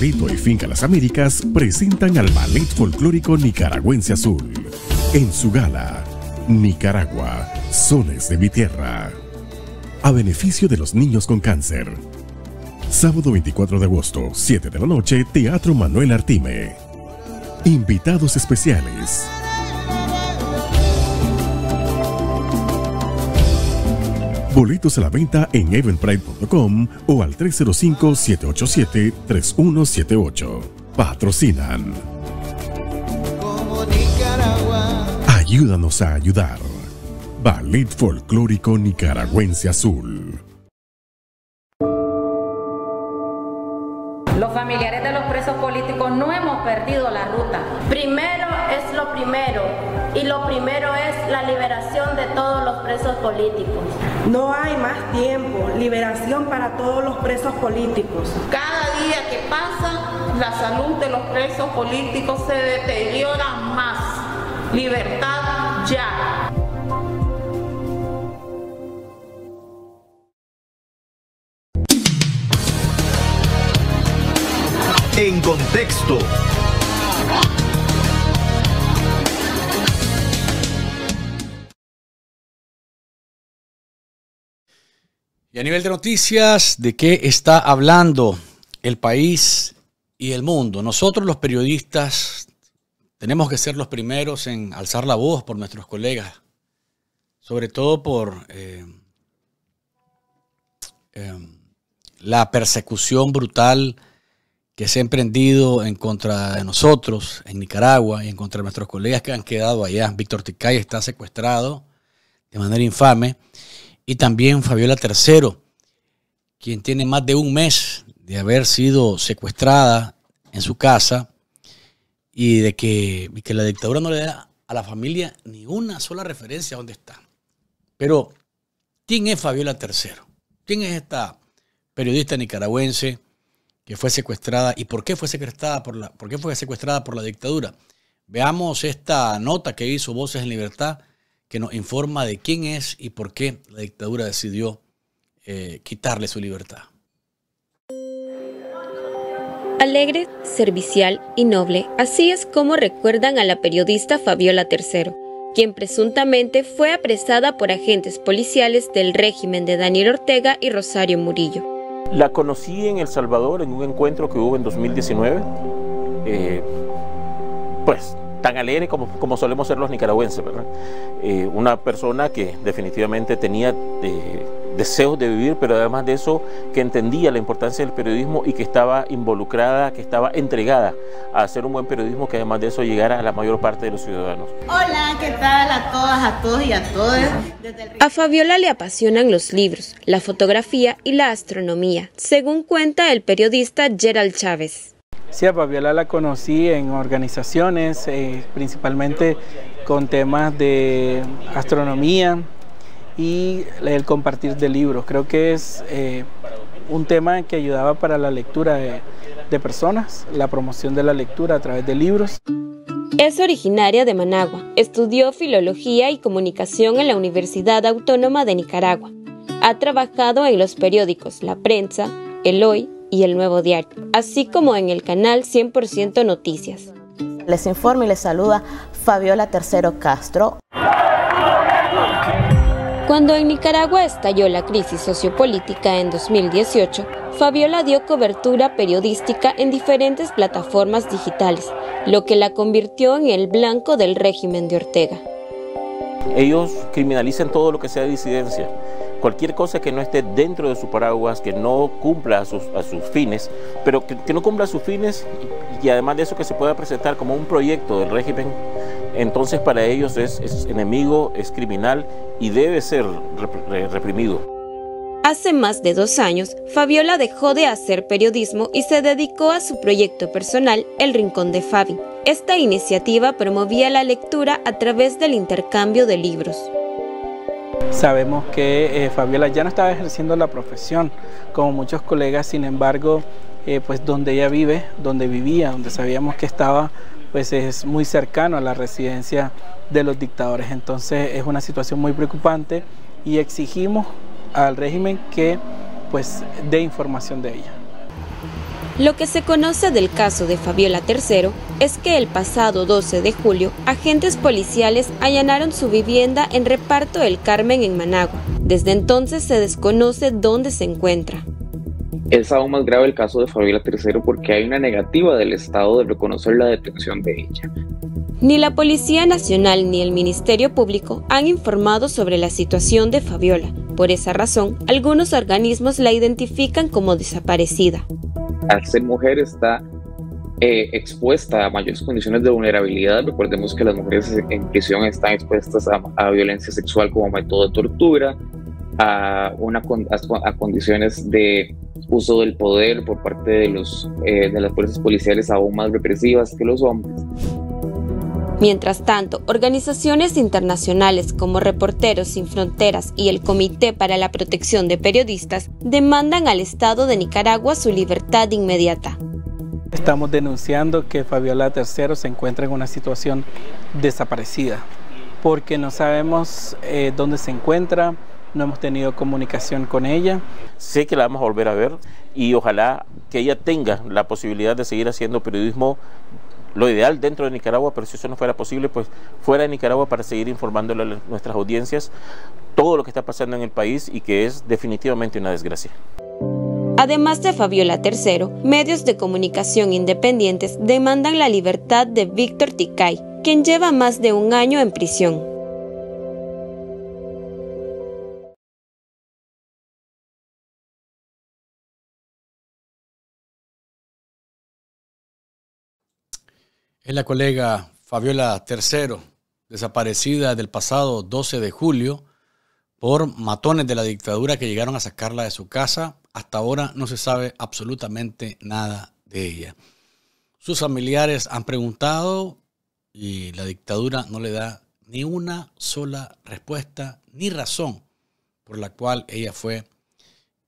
Rito y Finca Las Américas presentan al Ballet Folclórico Nicaragüense Azul en su gala Nicaragua, Sones de mi Tierra, a beneficio de los niños con cáncer. Sábado 24 de agosto, 7 de la noche, Teatro Manuel Artime. Invitados especiales. Boletos a la venta en eventbrite.com o al 305-787-3178. Patrocinan. Ayúdanos a ayudar. Ballet Folclórico Nicaragüense Azul. Los familiares de los presos políticos no hemos perdido la ruta. Primero es lo primero y lo primero es liberación de todos los presos políticos. No hay más tiempo, liberación para todos los presos políticos. Cada día que pasa, la salud de los presos políticos se deteriora más. Libertad ya. En contexto. Y a nivel de noticias, ¿de qué está hablando el país y el mundo? Nosotros los periodistas tenemos que ser los primeros en alzar la voz por nuestros colegas, sobre todo por eh, em, la persecución brutal que se ha emprendido en contra de nosotros en Nicaragua y en contra de nuestros colegas que han quedado allá. Víctor Ticay está secuestrado de manera infame y también Fabiola III, quien tiene más de un mes de haber sido secuestrada en su casa y de que, la dictadura no le da a la familia ni una sola referencia a dónde está. Pero, ¿quién es Fabiola III? ¿Quién es esta periodista nicaragüense que fue secuestrada y por qué fue por la, por qué fue secuestrada por la dictadura? Veamos esta nota que hizo Voces en Libertad que nos informa de quién es y por qué la dictadura decidió eh, quitarle su libertad. Alegre, servicial y noble, así es como recuerdan a la periodista Fabiola III, quien presuntamente fue apresada por agentes policiales del régimen de Daniel Ortega y Rosario Murillo. La conocí en El Salvador en un encuentro que hubo en 2019. Eh, pues tan alegre como, como solemos ser los nicaragüenses, ¿verdad? Eh, una persona que definitivamente tenía eh, deseos de vivir, pero además de eso, que entendía la importancia del periodismo y que estaba involucrada, que estaba entregada a hacer un buen periodismo que además de eso llegara a la mayor parte de los ciudadanos. Hola, ¿qué tal a todas, a todos y a todas. A Fabiola le apasionan los libros, la fotografía y la astronomía, según cuenta el periodista Gerald Chávez. Fabiola la conocí en organizaciones, eh, principalmente con temas de astronomía y el compartir de libros. Creo que es eh, un tema que ayudaba para la lectura de, de personas, la promoción de la lectura a través de libros. Es originaria de Managua. Estudió Filología y Comunicación en la Universidad Autónoma de Nicaragua. Ha trabajado en los periódicos La Prensa, El Hoy, y El Nuevo Diario, así como en el canal 100% Noticias. Les informa y les saluda Fabiola Tercero Castro. Cuando en Nicaragua estalló la crisis sociopolítica en 2018, Fabiola dio cobertura periodística en diferentes plataformas digitales, lo que la convirtió en el blanco del régimen de Ortega. Ellos criminalizan todo lo que sea disidencia cualquier cosa que no esté dentro de su paraguas, que no cumpla a sus, fines, pero que, no cumpla sus fines y, además de eso que se pueda presentar como un proyecto del régimen, entonces para ellos es enemigo, es criminal y debe ser reprimido. Hace más de dos años, Fabiola dejó de hacer periodismo y se dedicó a su proyecto personal, El Rincón de Fabi. Esta iniciativa promovía la lectura a través del intercambio de libros. Sabemos que eh, Fabiola ya no estaba ejerciendo la profesión como muchos colegas, sin embargo, eh, pues donde ella vive, donde vivía, donde sabíamos que estaba, pues es muy cercano a la residencia de los dictadores. Entonces es una situación muy preocupante y exigimos al régimen que pues dé información de ella. Lo que se conoce del caso de Fabiola III es que el pasado 12 de julio, agentes policiales allanaron su vivienda en Reparto El Carmen en Managua. Desde entonces se desconoce dónde se encuentra. Es aún más grave el caso de Fabiola III porque hay una negativa del Estado de reconocer la detención de ella. Ni la Policía Nacional ni el Ministerio Público han informado sobre la situación de Fabiola. Por esa razón, algunos organismos la identifican como desaparecida. Al ser mujer está eh, expuesta a mayores condiciones de vulnerabilidad. Recordemos que las mujeres en prisión están expuestas a, a violencia sexual como método de tortura, a, una, a, condiciones de uso del poder por parte de, los, eh, de las fuerzas policiales aún más represivas que los hombres. Mientras tanto, organizaciones internacionales como Reporteros Sin Fronteras y el Comité para la Protección de Periodistas demandan al Estado de Nicaragua su libertad inmediata. Estamos denunciando que Fabiola III se encuentra en una situación desaparecida, porque no sabemos eh, dónde se encuentra, no hemos tenido comunicación con ella. Sé que la vamos a volver a ver y ojalá que ella tenga la posibilidad de seguir haciendo periodismo lo ideal dentro de Nicaragua, pero si eso no fuera posible, pues fuera de Nicaragua para seguir informándole a nuestras audiencias todo lo que está pasando en el país y que es definitivamente una desgracia. Además de Fabiola III, medios de comunicación independientes demandan la libertad de Víctor Ticay, quien lleva más de un año en prisión. Es la colega Fabiola Tercero, desaparecida del pasado 12 de julio por matones de la dictadura que llegaron a sacarla de su casa. Hasta ahora no se sabe absolutamente nada de ella. Sus familiares han preguntado y la dictadura no le da ni una sola respuesta ni razón por la cual ella fue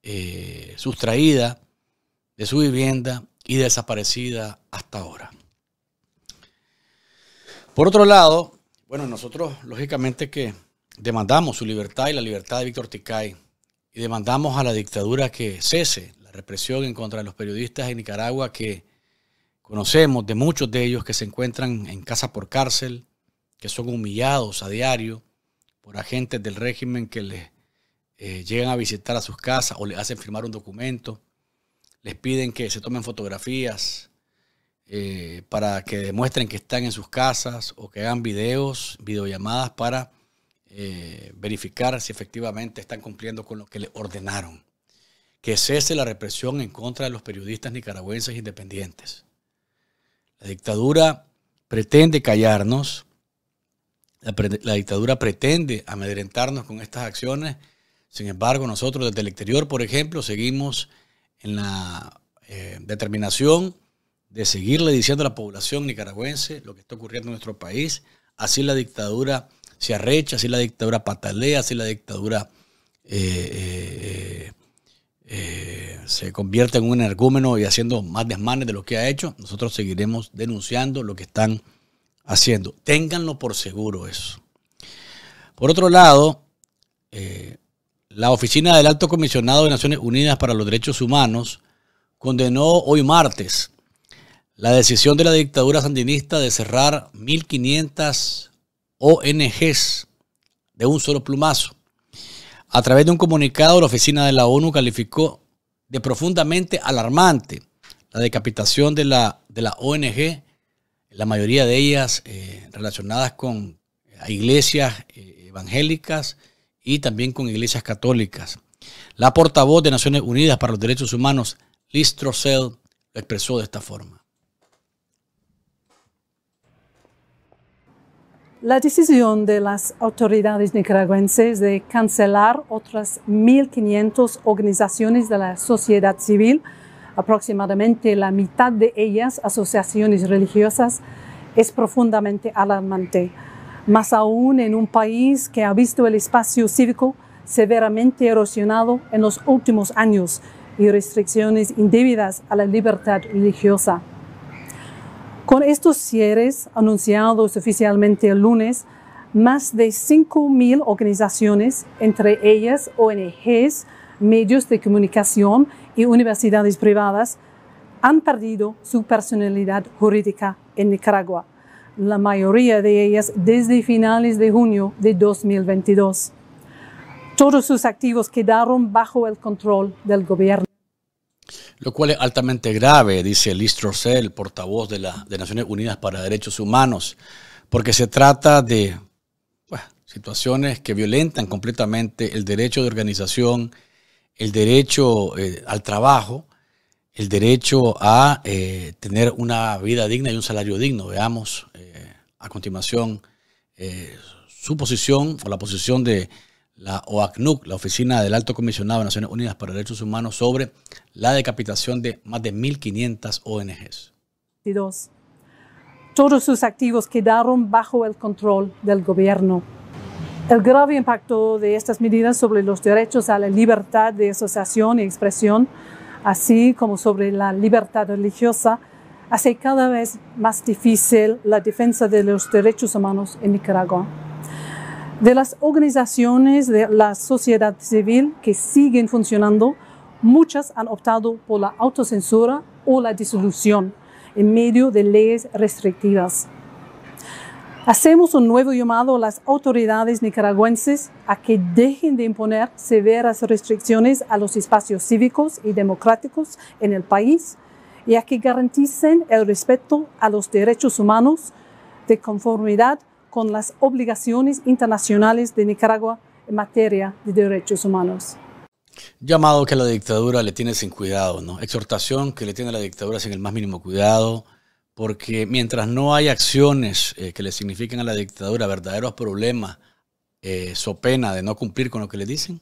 eh, sustraída de su vivienda y desaparecida hasta ahora. Por otro lado, bueno, nosotros lógicamente que demandamos su libertad y la libertad de Víctor Ticay y demandamos a la dictadura que cese la represión en contra de los periodistas en Nicaragua que conocemos, de muchos de ellos que se encuentran en casa por cárcel, que son humillados a diario por agentes del régimen que les eh, llegan a visitar a sus casas o les hacen firmar un documento, les piden que se tomen fotografías, eh, para que demuestren que están en sus casas o que hagan videos, videollamadas para eh, verificar si efectivamente están cumpliendo con lo que le ordenaron. Que cese la represión en contra de los periodistas nicaragüenses independientes. La dictadura pretende callarnos, la, dictadura pretende amedrentarnos con estas acciones. Sin embargo, nosotros desde el exterior, por ejemplo, seguimos en la eh, determinación de seguirle diciendo a la población nicaragüense lo que está ocurriendo en nuestro país. Así la dictadura se arrecha, así la dictadura patalea, así la dictadura eh, eh, eh, se convierte en un energúmeno y haciendo más desmanes de lo que ha hecho, nosotros seguiremos denunciando lo que están haciendo. Ténganlo por seguro eso. Por otro lado, la Oficina del Alto Comisionado de Naciones Unidas para los Derechos Humanos condenó hoy martes la decisión de la dictadura sandinista de cerrar 1.500 ONGs de un solo plumazo. A través de un comunicado, la oficina de la ONU calificó de profundamente alarmante la decapitación de la, ONG, la mayoría de ellas eh, relacionadas con iglesias eh, evangélicas y también con iglesias católicas. La portavoz de Naciones Unidas para los Derechos Humanos, Liz Trossell, lo expresó de esta forma. La decisión de las autoridades nicaragüenses de cancelar otras 1.500 organizaciones de la sociedad civil, aproximadamente la mitad de ellas asociaciones religiosas, es profundamente alarmante, más aún en un país que ha visto el espacio cívico severamente erosionado en los últimos años y restricciones indebidas a la libertad religiosa. Con estos cierres anunciados oficialmente el lunes, más de 5.000 organizaciones, entre ellas ONGs, medios de comunicación y universidades privadas, han perdido su personalidad jurídica en Nicaragua, la mayoría de ellas desde finales de junio de 2022. Todos sus activos quedaron bajo el control del gobierno lo cual es altamente grave, dice Liz Trossell, portavoz de, la, de Naciones Unidas para Derechos Humanos, porque se trata de situaciones que violentan completamente el derecho de organización, el derecho eh, al trabajo, el derecho a eh, tener una vida digna y un salario digno. Veamos eh, a continuación su posición o la posición de, la OACNUC, la Oficina del Alto Comisionado de Naciones Unidas para Derechos Humanos, sobre la decapitación de más de 1.500 ONGs. Todos sus activos quedaron bajo el control del gobierno. El grave impacto de estas medidas sobre los derechos a la libertad de asociación y expresión, así como sobre la libertad religiosa, hace cada vez más difícil la defensa de los derechos humanos en Nicaragua. De las organizaciones de la sociedad civil que siguen funcionando, muchas han optado por la autocensura o la disolución en medio de leyes restrictivas. Hacemos un nuevo llamado a las autoridades nicaragüenses a que dejen de imponer severas restricciones a los espacios cívicos y democráticos en el país y a que garanticen el respeto a los derechos humanos de conformidad con las obligaciones internacionales de Nicaragua en materia de derechos humanos. Llamado que la dictadura le tiene sin cuidado, ¿no? Exhortación que le tiene a la dictadura sin el más mínimo cuidado, porque mientras no hay acciones eh, que le signifiquen a la dictadura verdaderos problemas, eh, so pena de no cumplir con lo que le dicen,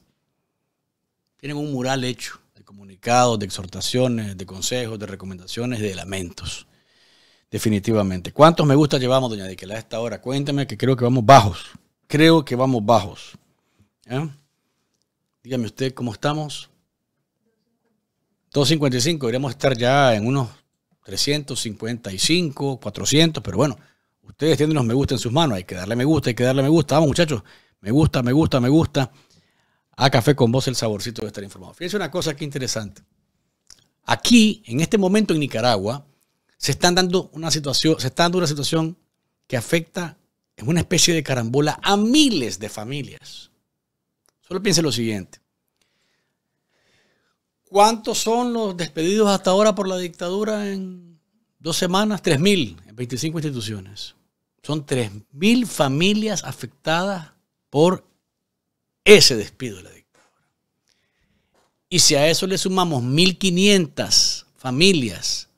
tienen un mural hecho de comunicados, de exhortaciones, de consejos, de recomendaciones, de lamentos. Definitivamente. ¿Cuántos me gusta llevamos, doña Diquela, a esta hora? Cuénteme que creo que vamos bajos. Creo que vamos bajos. ¿Eh? Dígame usted cómo estamos. 255, deberíamos estar ya en unos 355, 400, pero bueno, ustedes tienen los me gusta en sus manos, hay que darle me gusta, hay que darle me gusta, vamos muchachos, me gusta, me gusta, me gusta. A café con vos el saborcito de estar informado. Fíjense una cosa que interesante. Aquí, en este momento en Nicaragua, se están dando una situación, se está dando una situación que afecta en una especie de carambola a miles de familias. Solo piense lo siguiente. ¿Cuántos son los despedidos hasta ahora por la dictadura en dos semanas? 3.000 en 25 instituciones. Son 3.000 familias afectadas por ese despido de la dictadura. Y si a eso le sumamos 1.500 familias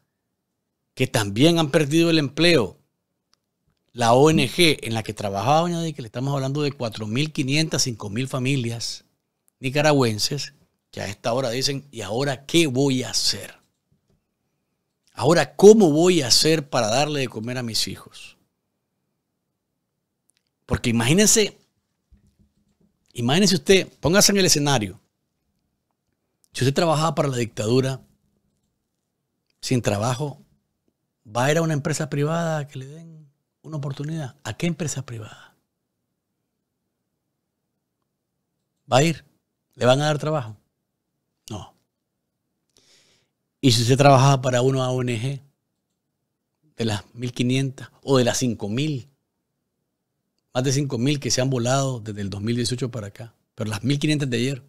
que también han perdido el empleo la ONG en la que trabajaba Doña que le estamos hablando de 4.500, 5.000 familias nicaragüenses que a esta hora dicen, ¿y ahora qué voy a hacer? Ahora, ¿cómo voy a hacer para darle de comer a mis hijos? Porque imagínense, imagínense usted, póngase en el escenario. Si usted trabajaba para la dictadura, sin trabajo, va a ir a una empresa privada que le den una oportunidad, ¿a qué empresa privada? ¿Va a ir? ¿Le van a dar trabajo? No. ¿Y si usted trabajaba para una ONG de las 1.500 o de las 5.000? Más de 5.000 que se han volado desde el 2018 para acá, pero las 1.500 de ayer,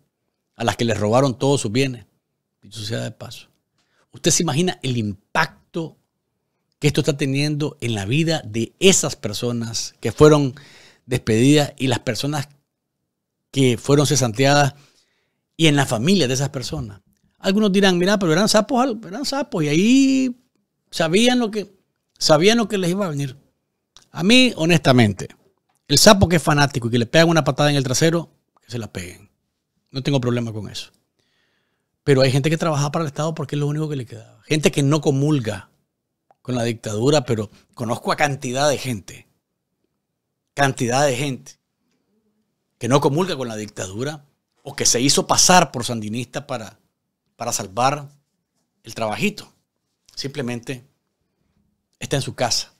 a las que les robaron todos sus bienes, y sociedad de paso. ¿Usted se imagina el impacto que esto está teniendo en la vida de esas personas que fueron despedidas y las personas que fueron cesanteadas y en la familia de esas personas. Algunos dirán, mira, pero eran sapos, eran sapos y ahí sabían lo que sabían lo que les iba a venir. A mí, honestamente, el sapo que es fanático y que le pegan una patada en el trasero, que se la peguen. No tengo problema con eso. Pero hay gente que trabaja para el Estado porque es lo único que le quedaba Gente que no comulga con la dictadura, pero conozco a cantidad de gente, cantidad de gente que no comulga con la dictadura o que se hizo pasar por sandinista para, para salvar el trabajito. Simplemente está en su casa.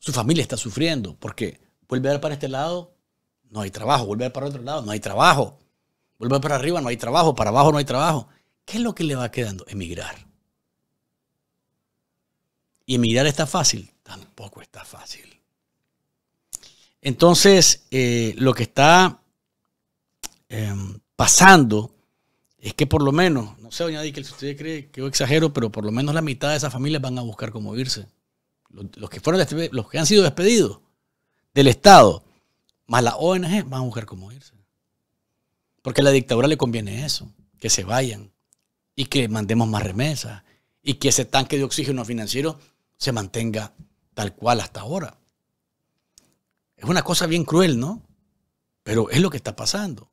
Su familia está sufriendo porque vuelve a para este lado, no hay trabajo, vuelve para otro lado, no hay trabajo, vuelve para arriba, no hay trabajo, para abajo no hay trabajo. ¿Qué es lo que le va quedando? Emigrar. ¿Y emigrar está fácil? Tampoco está fácil. Entonces, eh, lo que está em, pasando es que por lo menos, no sé, doña que si usted cree que yo exagero, pero por lo menos la mitad de esas familias van a buscar cómo irse. Los, que, fueron, los que han sido despedidos del Estado, más la ONG, van a buscar cómo irse. Porque a la dictadura le conviene eso, que se vayan y que mandemos más remesas y que ese tanque de oxígeno financiero se mantenga tal cual hasta ahora. Es una cosa bien cruel, ¿no? Pero es lo que está pasando.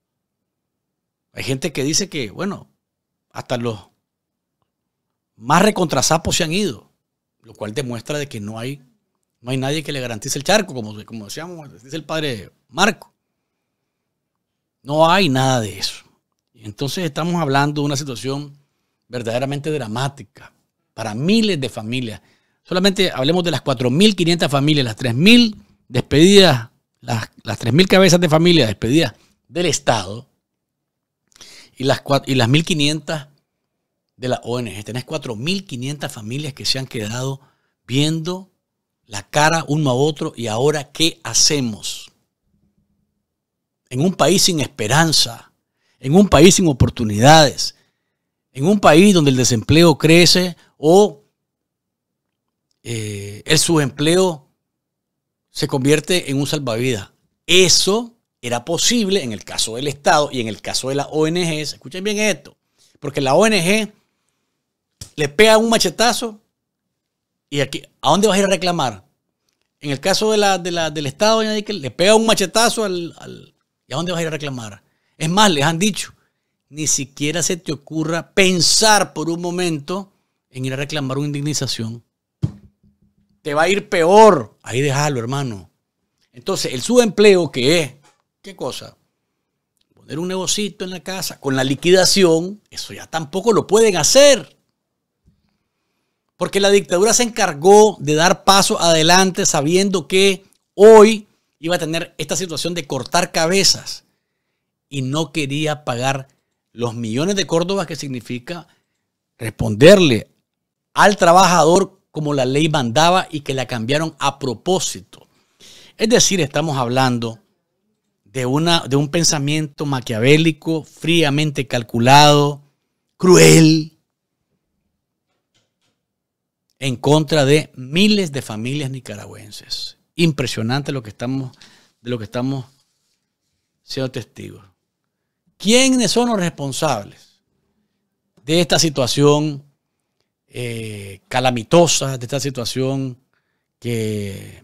Hay gente que dice que, bueno, hasta los más recontrasapos se han ido, lo cual demuestra de que no hay, no hay nadie que le garantice el charco, como, como decíamos, dice el padre Marco. No hay nada de eso. Entonces estamos hablando de una situación verdaderamente dramática para miles de familias Solamente hablemos de las 4.500 familias, las 3.000 despedidas, las, las 3.000 cabezas de familia despedidas del Estado y las, y las 1.500 de la ONG. Tenés 4.500 familias que se han quedado viendo la cara uno a otro y ahora qué hacemos. En un país sin esperanza, en un país sin oportunidades, en un país donde el desempleo crece o eh, el subempleo se convierte en un salvavidas. Eso era posible en el caso del Estado y en el caso de las ONG, Escuchen bien esto, porque la ONG le pega un machetazo y aquí, ¿a dónde vas a ir a reclamar? En el caso de la, del Estado, le pega un machetazo al, ¿Y a dónde vas a ir a reclamar? Es más, les han dicho, ni siquiera se te ocurra pensar por un momento en ir a reclamar una indemnización te va a ir peor. Ahí déjalo, hermano. Entonces, el subempleo que es, ¿qué cosa? Poner un negocito en la casa con la liquidación, eso ya tampoco lo pueden hacer. Porque la dictadura se encargó de dar paso adelante sabiendo que hoy iba a tener esta situación de cortar cabezas y no quería pagar los millones de Córdoba, que significa responderle al trabajador como la ley mandaba y que la cambiaron a propósito. Es decir, estamos hablando de, una, de un pensamiento maquiavélico, fríamente calculado, cruel, en contra de miles de familias nicaragüenses. Impresionante lo que estamos, de lo que estamos siendo testigos. ¿Quiénes son los responsables de esta situación eh, calamitosas de esta situación que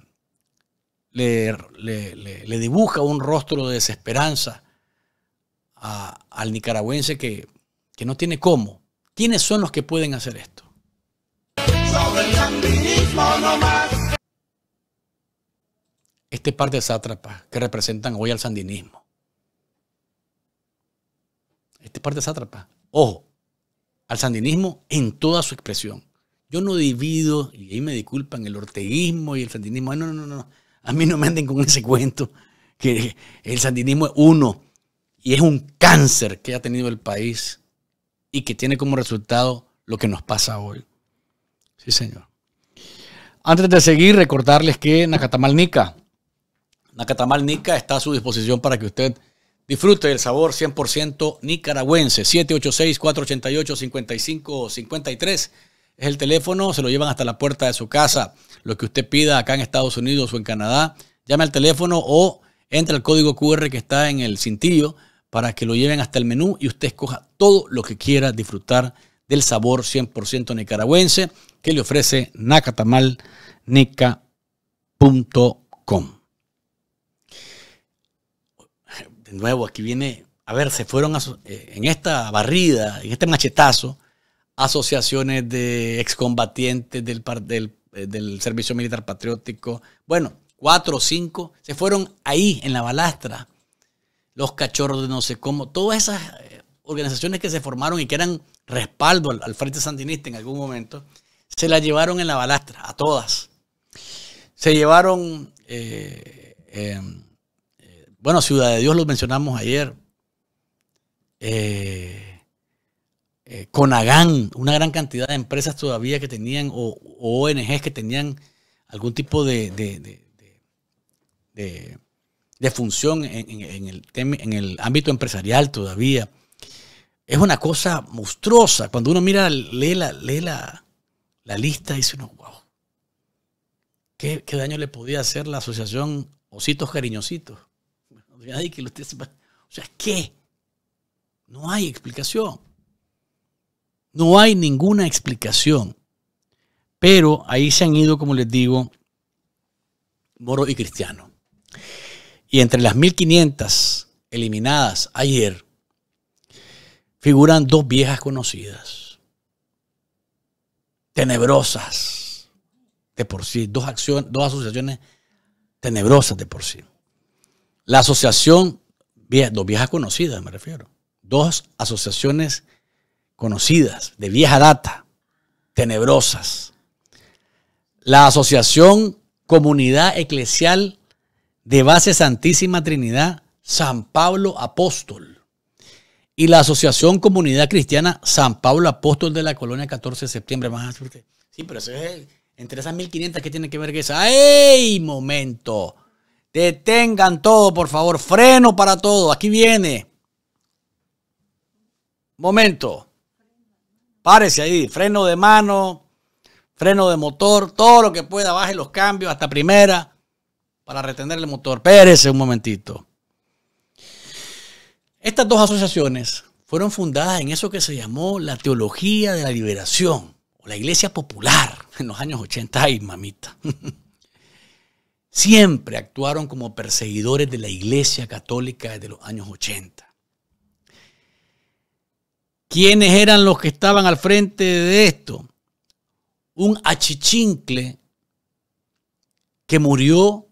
le, dibuja un rostro de desesperanza al nicaragüense que, no tiene cómo. ¿Quiénes son los que pueden hacer esto? Este parte de sátrapas que representan hoy al sandinismo. Este parte de sátrapas. Ojo, al sandinismo en toda su expresión. Yo no divido, y ahí me disculpan, el orteguismo y el sandinismo. No, no, no, no. A mí no me anden con ese cuento que el sandinismo es uno y es un cáncer que ha tenido el país y que tiene como resultado lo que nos pasa hoy. Sí, señor. Antes de seguir, recordarles que Nacatamal Nica, Nacatamal Nica está a su disposición para que usted Disfrute del sabor 100% nicaragüense. 786-488-5553 es el teléfono. Se lo llevan hasta la puerta de su casa. Lo que usted pida acá en Estados Unidos o en Canadá, llame al teléfono o entre al código QR que está en el cintillo para que lo lleven hasta el menú y usted escoja todo lo que quiera disfrutar del sabor 100% nicaragüense que le ofrece nacatamalnica.com. de nuevo, aquí viene, a ver, se fueron eh, en esta barrida, en este machetazo, asociaciones de excombatientes del, eh, del, Servicio Militar Patriótico. Bueno, cuatro o cinco se fueron ahí, en la balastra. Los cachorros de no sé cómo, todas esas eh, organizaciones que se formaron y que eran respaldo al, Frente Sandinista en algún momento, se las llevaron en la balastra, a todas. Se llevaron em, bueno, Ciudad de Dios lo mencionamos ayer. Eh, eh, Conagán, una gran cantidad de empresas todavía que tenían, o, ONGs que tenían algún tipo de, de, función en, el en el ámbito empresarial todavía. Es una cosa monstruosa. Cuando uno mira, lee la, lee la, la lista, dice uno, wow, ¿qué, ¿qué, daño le podía hacer la asociación Ositos Cariñositos? que O sea, ¿qué? No hay explicación. No hay ninguna explicación. Pero ahí se han ido, como les digo, moro y cristiano. Y entre las 1500 eliminadas ayer, figuran dos viejas conocidas, tenebrosas de por sí, dos, acciones, dos asociaciones tenebrosas de por sí. La asociación, dos viejas conocidas me refiero, dos asociaciones conocidas de vieja data, tenebrosas. La Asociación Comunidad Eclesial de Base Santísima Trinidad San Pablo Apóstol y la Asociación Comunidad Cristiana San Pablo Apóstol de la Colonia 14 de Septiembre. Más Sí, pero eso es entre esas 1500 que tiene que ver que esa. ¡Ey! Momento. Detengan todo, por favor. Freno para todo. Aquí viene. Momento. Párese ahí. Freno de mano, freno de motor, todo lo que pueda. Baje los cambios hasta primera para retener el motor. Pérese un momentito. Estas dos asociaciones fueron fundadas en eso que se llamó la teología de la liberación o la iglesia popular en los años 80. Ay, mamita. siempre actuaron como perseguidores de la Iglesia Católica desde los años 80. ¿Quiénes eran los que estaban al frente de esto? Un achichincle que murió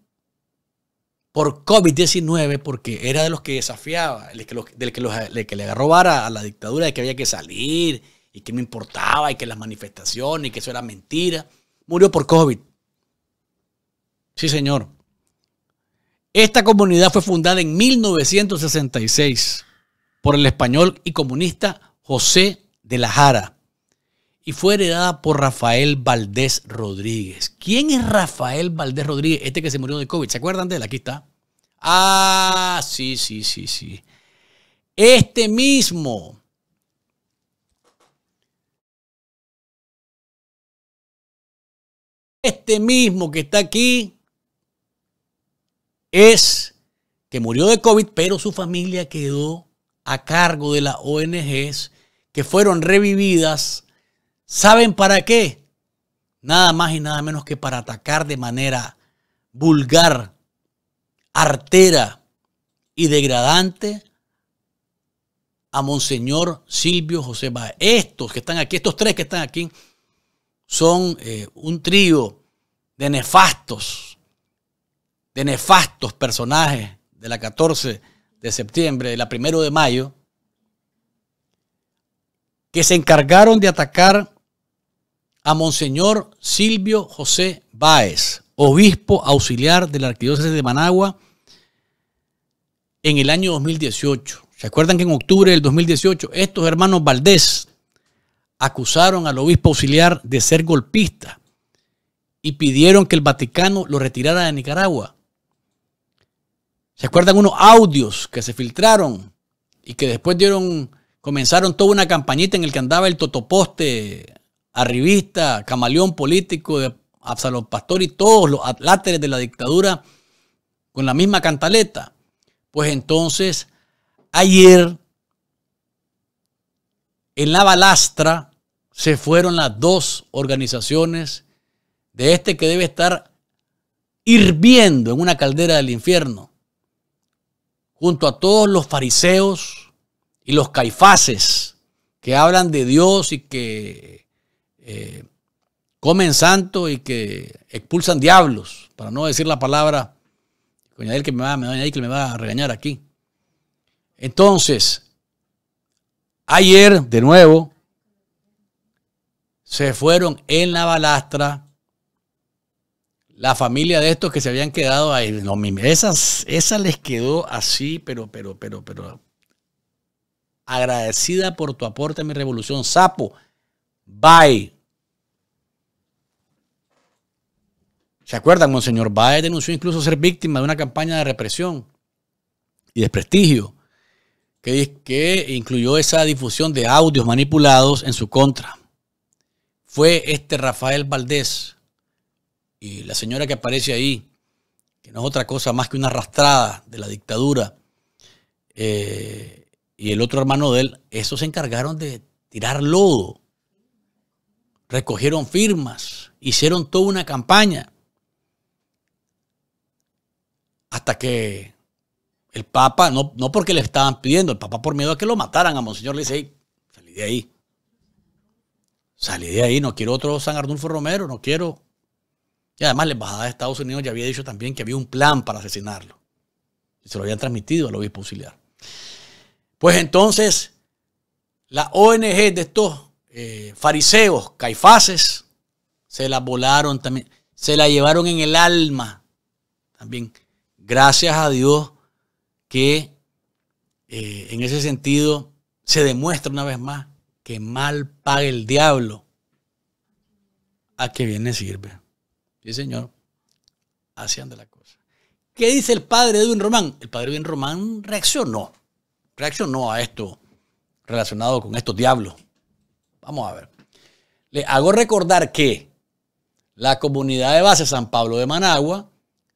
por COVID-19 porque era de los que desafiaba, del que, le agarró a la dictadura de que había que salir y que no importaba y que las manifestaciones y que eso era mentira. Murió por COVID. Sí, señor. Esta comunidad fue fundada en 1966 por el español y comunista José de la Jara y fue heredada por Rafael Valdés Rodríguez. ¿Quién es Rafael Valdés Rodríguez? Este que se murió de COVID. ¿Se acuerdan de él? Aquí está. Ah, sí, sí, sí, sí. Este mismo. Este mismo que está aquí es que murió de COVID, pero su familia quedó a cargo de las ONGs que fueron revividas. ¿Saben para qué? Nada más y nada menos que para atacar de manera vulgar, artera y degradante a Monseñor Silvio José Báez. Estos que están aquí, estos tres que están aquí, son eh, un trío de nefastos, de nefastos personajes de la 14 de septiembre, de la 1 de mayo, que se encargaron de atacar a Monseñor Silvio José Báez, obispo auxiliar de la Arquidiócesis de Managua en el año 2018. ¿Se acuerdan que en octubre del 2018 estos hermanos Valdés acusaron al obispo auxiliar de ser golpista y pidieron que el Vaticano lo retirara de Nicaragua? ¿Se acuerdan unos audios que se filtraron y que después dieron, comenzaron toda una campañita en el que andaba el totoposte, arribista, camaleón político de Absalom Pastor y todos los atláteres de la dictadura con la misma cantaleta? Pues entonces, ayer en la balastra se fueron las dos organizaciones de este que debe estar hirviendo en una caldera del infierno junto a todos los fariseos y los caifaces que hablan de Dios y que eh, comen santo y que expulsan diablos, para no decir la palabra, que que me va a regañar aquí. Entonces, ayer de nuevo se fueron en la balastra la familia de estos que se habían quedado ahí, esas, esa les quedó así, pero, pero, pero, pero agradecida por tu aporte a mi revolución, sapo. Bye. ¿Se acuerdan? Monseñor Bye denunció incluso ser víctima de una campaña de represión y desprestigio que, que incluyó esa difusión de audios manipulados en su contra. Fue este Rafael Valdés y la señora que aparece ahí, que no es otra cosa más que una arrastrada de la dictadura, eh, y el otro hermano de él, esos se encargaron de tirar lodo, recogieron firmas, hicieron toda una campaña, hasta que el Papa, no, no porque le estaban pidiendo, el Papa por miedo a que lo mataran a Monseñor, le dice, salí de ahí, salí de ahí, no quiero otro San Arnulfo Romero, no quiero y además la embajada de Estados Unidos ya había dicho también que había un plan para asesinarlo. Y se lo había transmitido al obispo auxiliar. Pues entonces, la ONG de estos eh, fariseos, caifaces, se la volaron también, se la llevaron en el alma también. Gracias a Dios que eh, en ese sentido se demuestra una vez más que mal paga el diablo a qué bien sirve. Sí, señor. hacían de la cosa. ¿Qué dice el padre Edwin Román? El padre Edwin Román reaccionó. Reaccionó a esto relacionado con estos diablos. Vamos a ver. Le hago recordar que la comunidad de base San Pablo de Managua,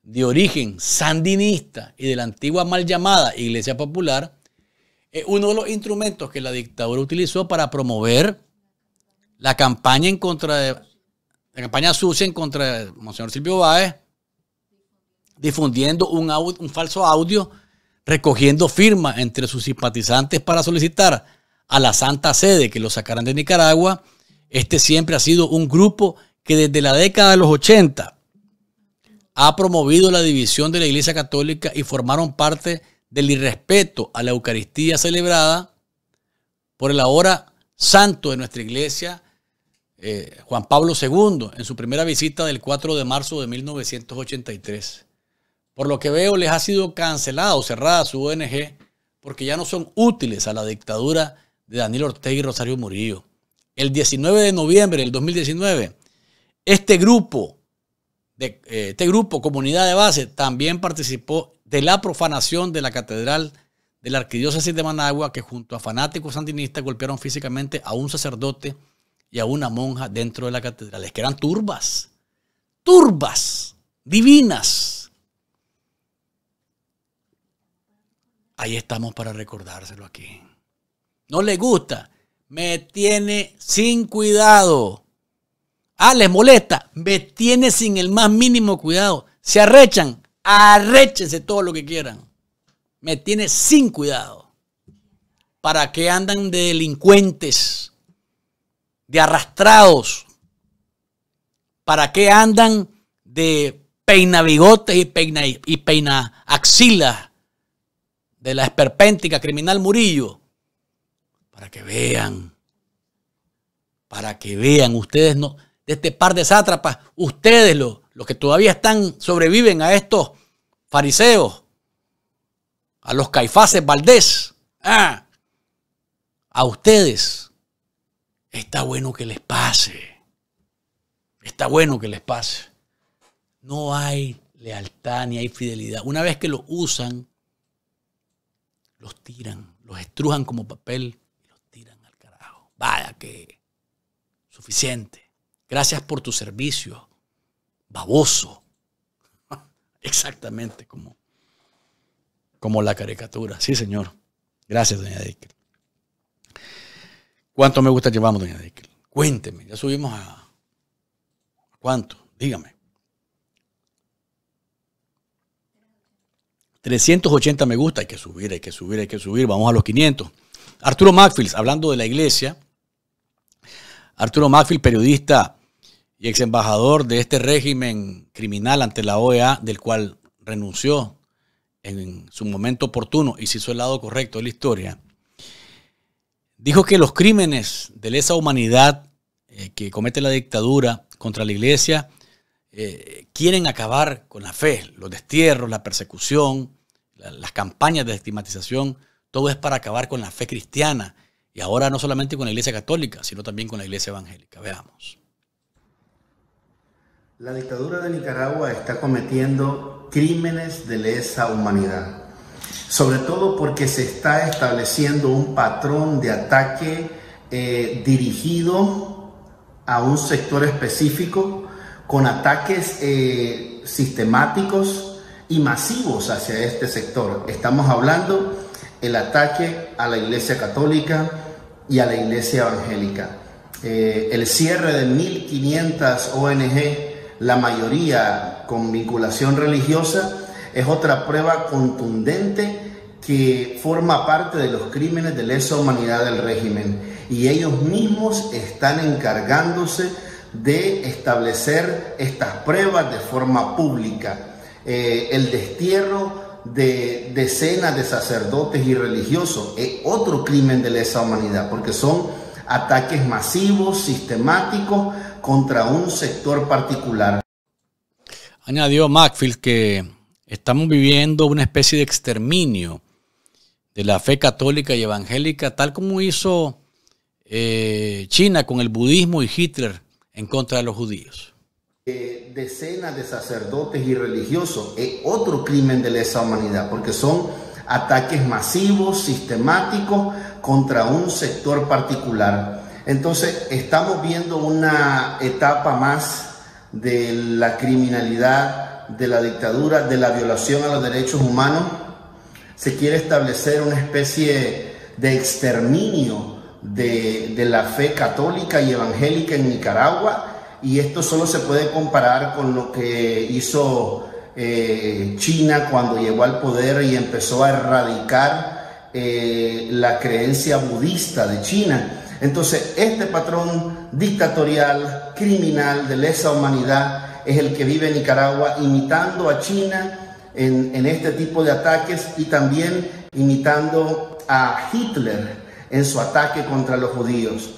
de origen sandinista y de la antigua mal llamada Iglesia Popular, es uno de los instrumentos que la dictadura utilizó para promover la campaña en contra de campaña sucia en contra de Monseñor Silvio Báez, difundiendo un, un falso audio recogiendo firmas entre sus simpatizantes para solicitar a la Santa Sede que lo sacaran de Nicaragua. Este siempre ha sido un grupo que desde la década de los 80 ha promovido la división de la Iglesia Católica y formaron parte del irrespeto a la Eucaristía celebrada por el ahora santo de nuestra iglesia, eh, Juan Pablo II en su primera visita del 4 de marzo de 1983. Por lo que veo, les ha sido cancelada o cerrada su ONG porque ya no son útiles a la dictadura de Daniel Ortega y Rosario Murillo. El 19 de noviembre del 2019, este grupo, de, eh, este grupo Comunidad de Base, también participó de la profanación de la Catedral de la Arquidiócesis de Managua, que junto a fanáticos sandinistas golpearon físicamente a un sacerdote y a una monja dentro de la catedral. Les quedan eran turbas, turbas divinas. Ahí estamos para recordárselo aquí. No le gusta, me tiene sin cuidado. Ah, les molesta, me tiene sin el más mínimo cuidado. Se arrechan, arréchense todo lo que quieran. Me tiene sin cuidado. ¿Para qué andan de delincuentes? de arrastrados. ¿Para qué andan de peina bigotes y peina, y peina axilas de la esperpéntica criminal Murillo? Para que vean. Para que vean. Ustedes no. De este par de sátrapas, ustedes los que todavía están, sobreviven a estos fariseos, a los Caifases Valdés, ah, a ustedes Está bueno que les pase. Está bueno que les pase. No hay lealtad ni hay fidelidad. Una vez que los usan, los tiran, los estrujan como papel y los tiran al carajo. Vaya que suficiente. Gracias por tu servicio. Baboso. Exactamente como, como la caricatura. Sí, señor. Gracias, doña Dicker. ¿Cuánto me gusta llevamos, doña Díquel? Cuénteme, ya subimos a... ¿Cuánto? Dígame. 380 me gusta, hay que subir, hay que subir, hay que subir, vamos a los 500. Arturo Macfield, hablando de la iglesia, Arturo Macfield, periodista y ex embajador de este régimen criminal ante la OEA, del cual renunció en su momento oportuno y se hizo el lado correcto de la historia, dijo que los crímenes de lesa humanidad eh, que comete la dictadura contra la iglesia eh, quieren acabar con la fe, los destierros, la persecución, las campañas de estigmatización, todo es para acabar con la fe cristiana. Y ahora no solamente con la iglesia católica, sino también con la iglesia evangélica. Veamos. La dictadura de Nicaragua está cometiendo crímenes de lesa humanidad sobre todo porque se está estableciendo un patrón de ataque eh, dirigido a un sector específico con ataques eh, sistemáticos y masivos hacia este sector. Estamos hablando el ataque a la Iglesia Católica y a la Iglesia Evangélica. Eh, el cierre de 1.500 ONG, la mayoría con vinculación religiosa, es otra prueba contundente que forma parte de los crímenes de lesa humanidad del régimen. Y ellos mismos están encargándose de establecer estas pruebas de forma pública. Eh, el destierro de decenas de sacerdotes y religiosos es otro crimen de lesa humanidad, porque son ataques masivos, sistemáticos, contra un sector particular. Añadió Macfield que Estamos viviendo una especie de exterminio de la fe católica y evangélica, tal como hizo eh, China con el budismo y Hitler en contra de los judíos. Eh, decenas de sacerdotes y religiosos es eh, otro crimen de lesa humanidad, porque son ataques masivos, sistemáticos, contra un sector particular. Entonces, estamos viendo una etapa más de la criminalidad de la dictadura, de la violación a los derechos humanos. Se quiere establecer una especie de exterminio de, la fe católica y evangélica en Nicaragua y esto solo se puede comparar con lo que hizo eh, China cuando llegó al poder y empezó a erradicar eh, la creencia budista de China. Entonces, este patrón dictatorial, criminal, de lesa humanidad, es el que vive en Nicaragua, imitando a China en, este tipo de ataques y también imitando a Hitler en su ataque contra los judíos.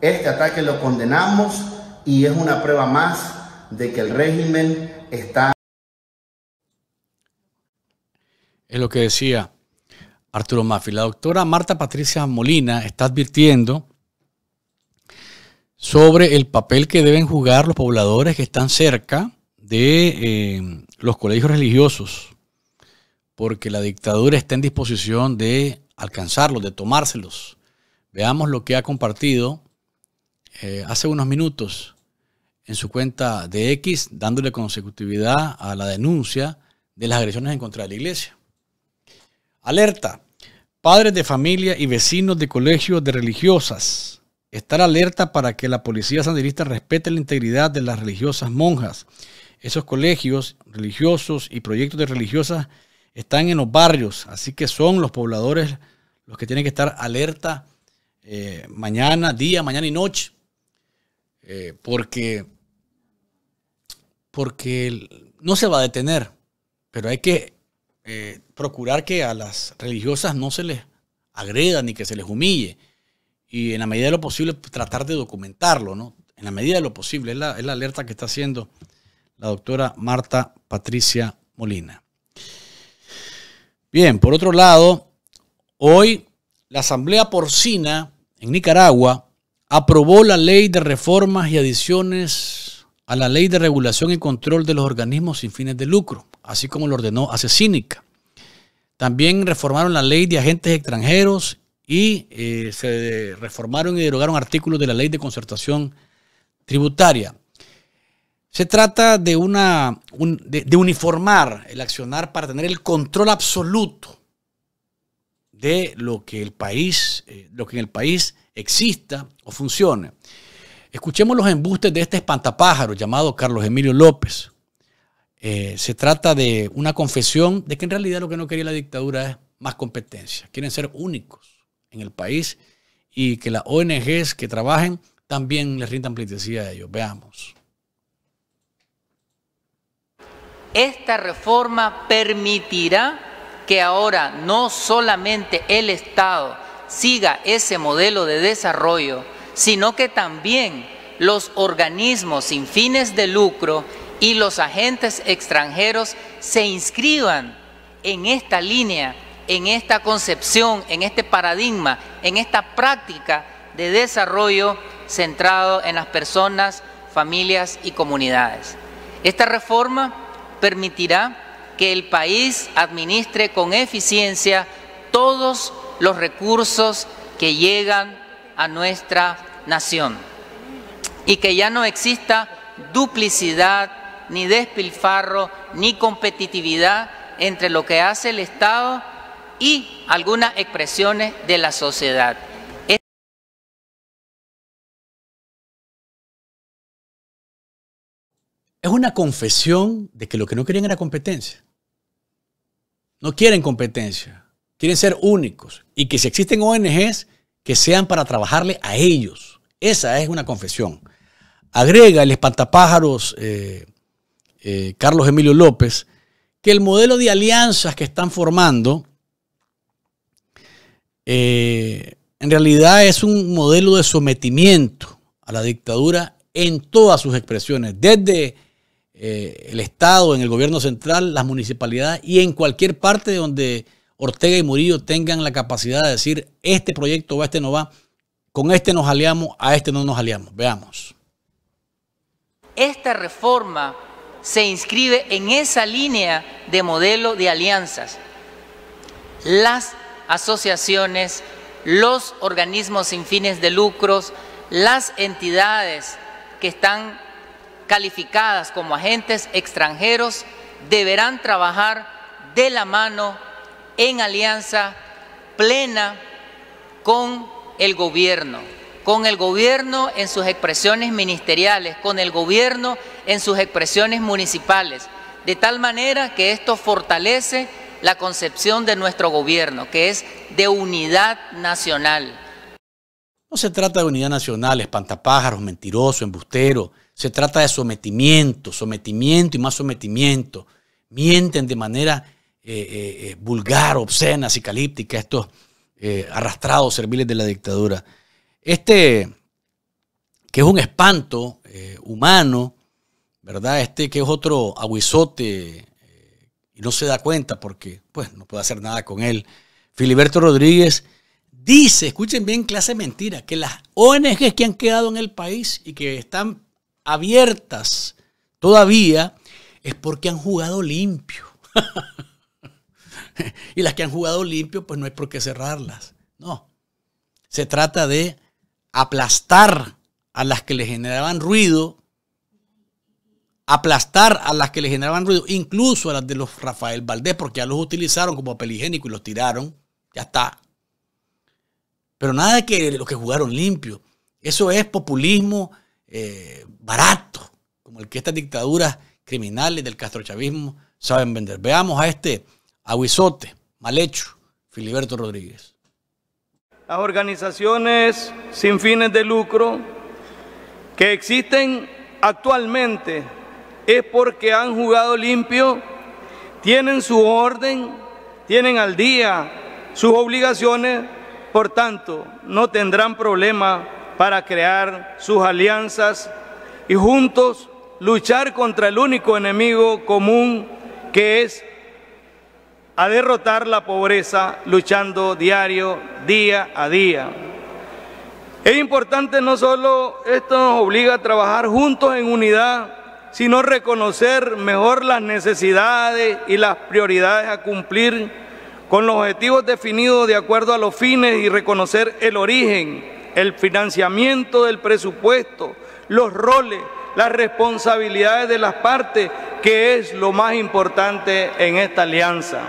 Este ataque lo condenamos y es una prueba más de que el régimen está... Es lo que decía Arturo Maffi. La doctora Marta Patricia Molina está advirtiendo sobre el papel que deben jugar los pobladores que están cerca de eh, los colegios religiosos, porque la dictadura está en disposición de alcanzarlos, de tomárselos. Veamos lo que ha compartido eh, hace unos minutos en su cuenta de X, dándole consecutividad a la denuncia de las agresiones en contra de la iglesia. Alerta, padres de familia y vecinos de colegios de religiosas Estar alerta para que la policía sandinista respete la integridad de las religiosas monjas. Esos colegios religiosos y proyectos de religiosas están en los barrios, así que son los pobladores los que tienen que estar alerta eh, mañana, día, mañana y noche, eh, porque, no se va a detener, pero hay que eh, procurar que a las religiosas no se les agreda ni que se les humille y en la medida de lo posible pues, tratar de documentarlo, ¿no? En la medida de lo posible, es la, alerta que está haciendo la doctora Marta Patricia Molina. Bien, por otro lado, hoy la Asamblea Porcina en Nicaragua aprobó la ley de reformas y adiciones a la ley de regulación y control de los organismos sin fines de lucro, así como lo ordenó cínica. También reformaron la ley de agentes extranjeros y eh, se reformaron y derogaron artículos de la ley de concertación tributaria. Se trata de, una, uniformar el accionar para tener el control absoluto de lo que, el país, eh, lo que en el país exista o funcione. Escuchemos los embustes de este espantapájaro llamado Carlos Emilio López. Eh, se trata de una confesión de que en realidad lo que no quería la dictadura es más competencia. Quieren ser únicos en el país y que las ONGs que trabajen también les rindan pleitesía a ellos. Veamos. Esta reforma permitirá que ahora no solamente el Estado siga ese modelo de desarrollo, sino que también los organismos sin fines de lucro y los agentes extranjeros se inscriban en esta línea en esta concepción, en este paradigma, en esta práctica de desarrollo centrado en las personas, familias y comunidades. Esta reforma permitirá que el país administre con eficiencia todos los recursos que llegan a nuestra nación y que ya no exista duplicidad, ni despilfarro, ni competitividad entre lo que hace el Estado y algunas expresiones de la sociedad. Es una confesión de que lo que no querían era competencia. No quieren competencia. Quieren ser únicos. Y que si existen ONGs, que sean para trabajarle a ellos. Esa es una confesión. Agrega el espantapájaros eh, eh, Carlos Emilio López que el modelo de alianzas que están formando eh, en realidad es un modelo de sometimiento a la dictadura en todas sus expresiones, desde eh, el Estado, en el gobierno central, las municipalidades y en cualquier parte donde Ortega y Murillo tengan la capacidad de decir, este proyecto va, este no va, con este nos aliamos, a este no nos aliamos. Veamos. Esta reforma se inscribe en esa línea de modelo de alianzas. Las asociaciones, los organismos sin fines de lucros, las entidades que están calificadas como agentes extranjeros deberán trabajar de la mano en alianza plena con el gobierno, con el gobierno en sus expresiones ministeriales, con el gobierno en sus expresiones municipales, de tal manera que esto fortalece la concepción de nuestro gobierno, que es de unidad nacional. No se trata de unidad nacional, espantapájaros, mentiroso, embustero. Se trata de sometimiento, sometimiento y más sometimiento. Mienten de manera eh, eh, eh, vulgar, obscena, psicalíptica estos arrastrados serviles de la dictadura. Este, que es un espanto humano, ¿verdad? Este que es otro aguizote y no se da cuenta porque pues no puede hacer nada con él. Filiberto Rodríguez dice, escuchen bien clase mentira, que las ONGs que han quedado en el país y que están abiertas todavía es porque han jugado limpio. y las que han jugado limpio pues no hay por qué cerrarlas. No. Se trata de aplastar a las que le generaban ruido aplastar a las que le generaban ruido, incluso a las de los Rafael Valdés, porque ya los utilizaron como papel y los tiraron. Ya está. Pero nada de que los que jugaron limpio. Eso es populismo eh, barato, como el que estas dictaduras criminales del castrochavismo saben vender. Veamos a este aguizote, mal hecho, Filiberto Rodríguez. Las organizaciones sin fines de lucro que existen actualmente es porque han jugado limpio, tienen su orden, tienen al día sus obligaciones, por tanto, no tendrán problema para crear sus alianzas y juntos luchar contra el único enemigo común que es a derrotar la pobreza luchando diario, día a día. Es importante no solo esto nos obliga a trabajar juntos en unidad, sino reconocer mejor las necesidades y las prioridades a cumplir con los objetivos definidos de acuerdo a los fines y reconocer el origen, el financiamiento del presupuesto, los roles, las responsabilidades de las partes, que es lo más importante en esta alianza.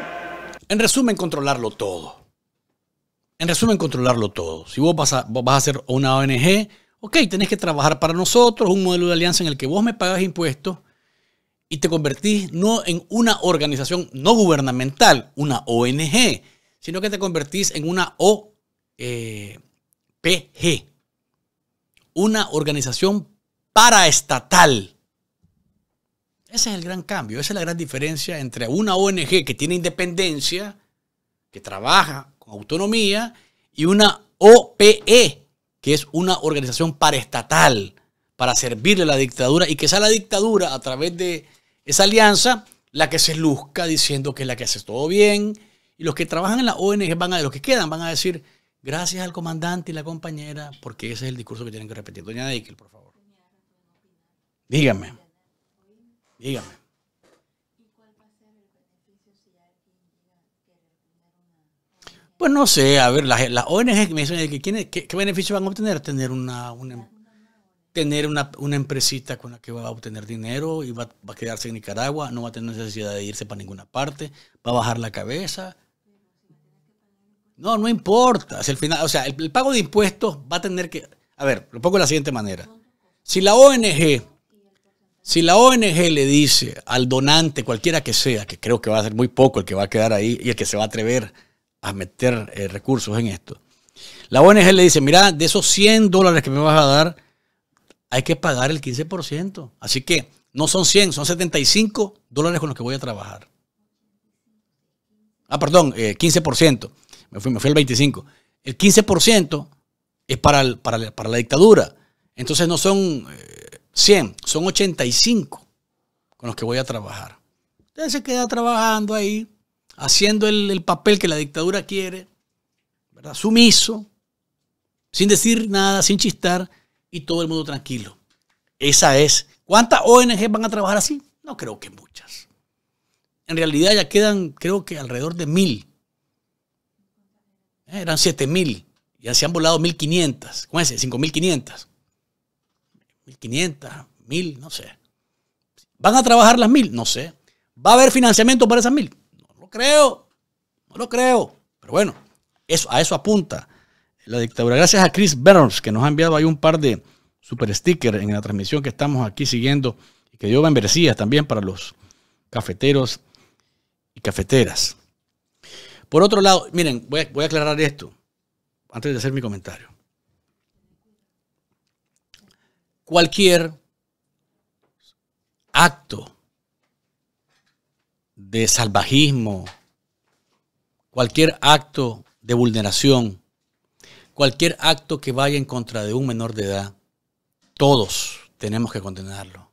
En resumen, controlarlo todo. En resumen, controlarlo todo. Si vos vas a, vas a ser una ONG, ok, tenés que trabajar para nosotros, un modelo de alianza en el que vos me pagas impuestos y te convertís no en una organización no gubernamental, una ONG, sino que te convertís en una OPG, una organización paraestatal. Ese es el gran cambio, esa es la gran diferencia entre una ONG que tiene independencia, que trabaja con autonomía, y una OPE, que es una organización paraestatal para servirle a la dictadura y que sea la dictadura a través de esa alianza la que se luzca diciendo que es la que hace todo bien y los que trabajan en la ONG van a los que quedan van a decir gracias al comandante y la compañera porque ese es el discurso que tienen que repetir. Doña Deikel, por favor. Dígame. Dígame. Pues no sé, a ver, las, ONG me dicen que ¿quién, qué, qué, beneficio van a obtener? Tener una, em, tener una, una, empresita con la que va a obtener dinero y va, a quedarse en Nicaragua, no va a tener necesidad de irse para ninguna parte, va a bajar la cabeza. No, no importa. final, o sea, el, el pago de impuestos va a tener que... A ver, lo pongo de la siguiente manera. Si la ONG, si la ONG le dice al donante, cualquiera que sea, que creo que va a ser muy poco el que va a quedar ahí y el que se va a atrever a meter eh, recursos en esto. La ONG le dice, mira, de esos 100 dólares que me vas a dar, hay que pagar el 15%. Así que no son 100, son 75 dólares con los que voy a trabajar. Ah, perdón, 15%. Eh, me fui, me al 25. El 15% es para, para, la, dictadura. Entonces no son 100, eh, son 85 con los que voy a trabajar. Usted se queda trabajando ahí haciendo el, papel que la dictadura quiere, ¿verdad? Sumiso, sin decir nada, sin chistar, y todo el mundo tranquilo. Esa es. ¿Cuántas ONG van a trabajar así? No creo que muchas. En realidad ya quedan, creo que alrededor de mil. Eh, eran siete mil. Ya se han volado 1.500. ¿Cómo es? Mil 1.500, mil, no sé. ¿Van a trabajar las mil? No sé. ¿Va a haber financiamiento para esas mil? creo, no lo creo. Pero bueno, eso, a eso apunta la dictadura. Gracias a Chris Burns, que nos ha enviado ahí un par de super stickers en la transmisión que estamos aquí siguiendo. Y que dio membresías también para los cafeteros y cafeteras. Por otro lado, miren, voy a, voy a aclarar esto antes de hacer mi comentario. Cualquier acto de salvajismo, cualquier acto de vulneración, cualquier acto que vaya en contra de un menor de edad, todos tenemos que condenarlo,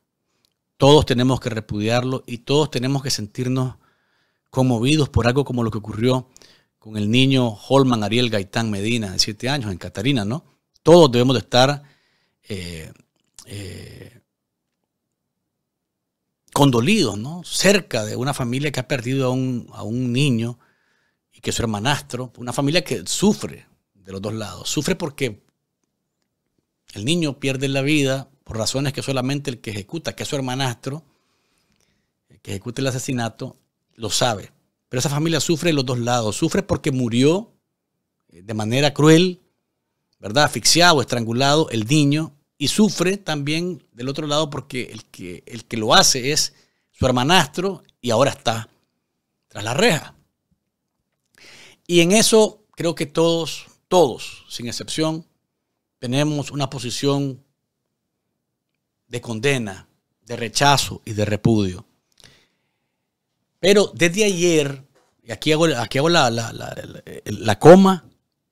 todos tenemos que repudiarlo y todos tenemos que sentirnos conmovidos por algo como lo que ocurrió con el niño Holman Ariel Gaitán Medina, de siete años, en Catarina, ¿no? Todos debemos de estar eh, eh, condolidos, ¿no? Cerca de una familia que ha perdido a un, niño y que es su hermanastro, una familia que sufre de los dos lados. Sufre porque el niño pierde la vida por razones que solamente el que ejecuta, que es su hermanastro, el que ejecuta el asesinato, lo sabe. Pero esa familia sufre de los dos lados. Sufre porque murió eh, de manera cruel, ¿verdad? Asfixiado, estrangulado el niño y sufre también del otro lado porque el que, el que lo hace es su hermanastro y ahora está tras la reja. Y en eso creo que todos, todos, sin excepción, tenemos una posición de condena, de rechazo y de repudio. Pero desde ayer, y aquí hago, aquí hago la, la coma,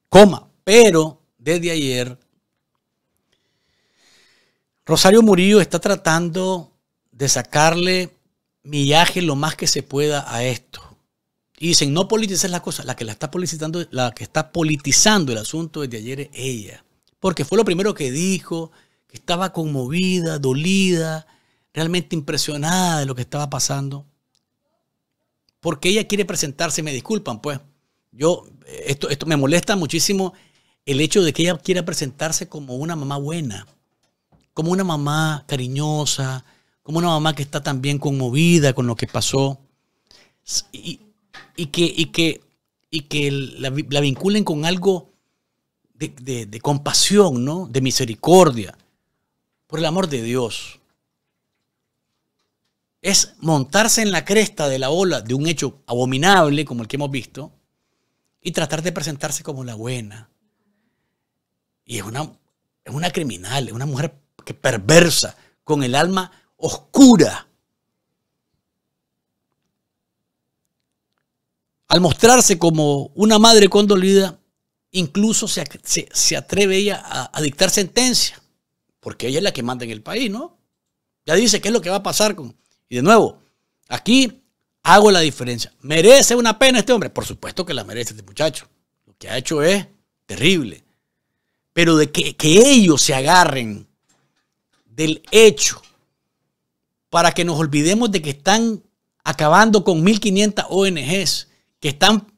coma, pero desde ayer Rosario Murillo está tratando de sacarle millaje lo más que se pueda a esto. Y dicen, no politices las cosas. La que la está politizando, la que está politizando el asunto desde ayer es ella. Porque fue lo primero que dijo, que estaba conmovida, dolida, realmente impresionada de lo que estaba pasando. Porque ella quiere presentarse, me disculpan, pues. Yo, esto, esto me molesta muchísimo el hecho de que ella quiera presentarse como una mamá buena como una mamá cariñosa, como una mamá que está también conmovida con lo que pasó y, que, la, vinculen con algo de, compasión, ¿no? de misericordia, por el amor de Dios. Es montarse en la cresta de la ola de un hecho abominable como el que hemos visto y tratar de presentarse como la buena. Y es una, es una criminal, es una mujer que perversa, con el alma oscura. Al mostrarse como una madre condolida, incluso se, atreve ella a, dictar sentencia, porque ella es la que manda en el país, ¿no? Ya dice qué es lo que va a pasar con... Y de nuevo, aquí hago la diferencia. ¿Merece una pena este hombre? Por supuesto que la merece este muchacho. Lo que ha hecho es terrible. Pero de que, que ellos se agarren del hecho para que nos olvidemos de que están acabando con 1.500 ONGs, que están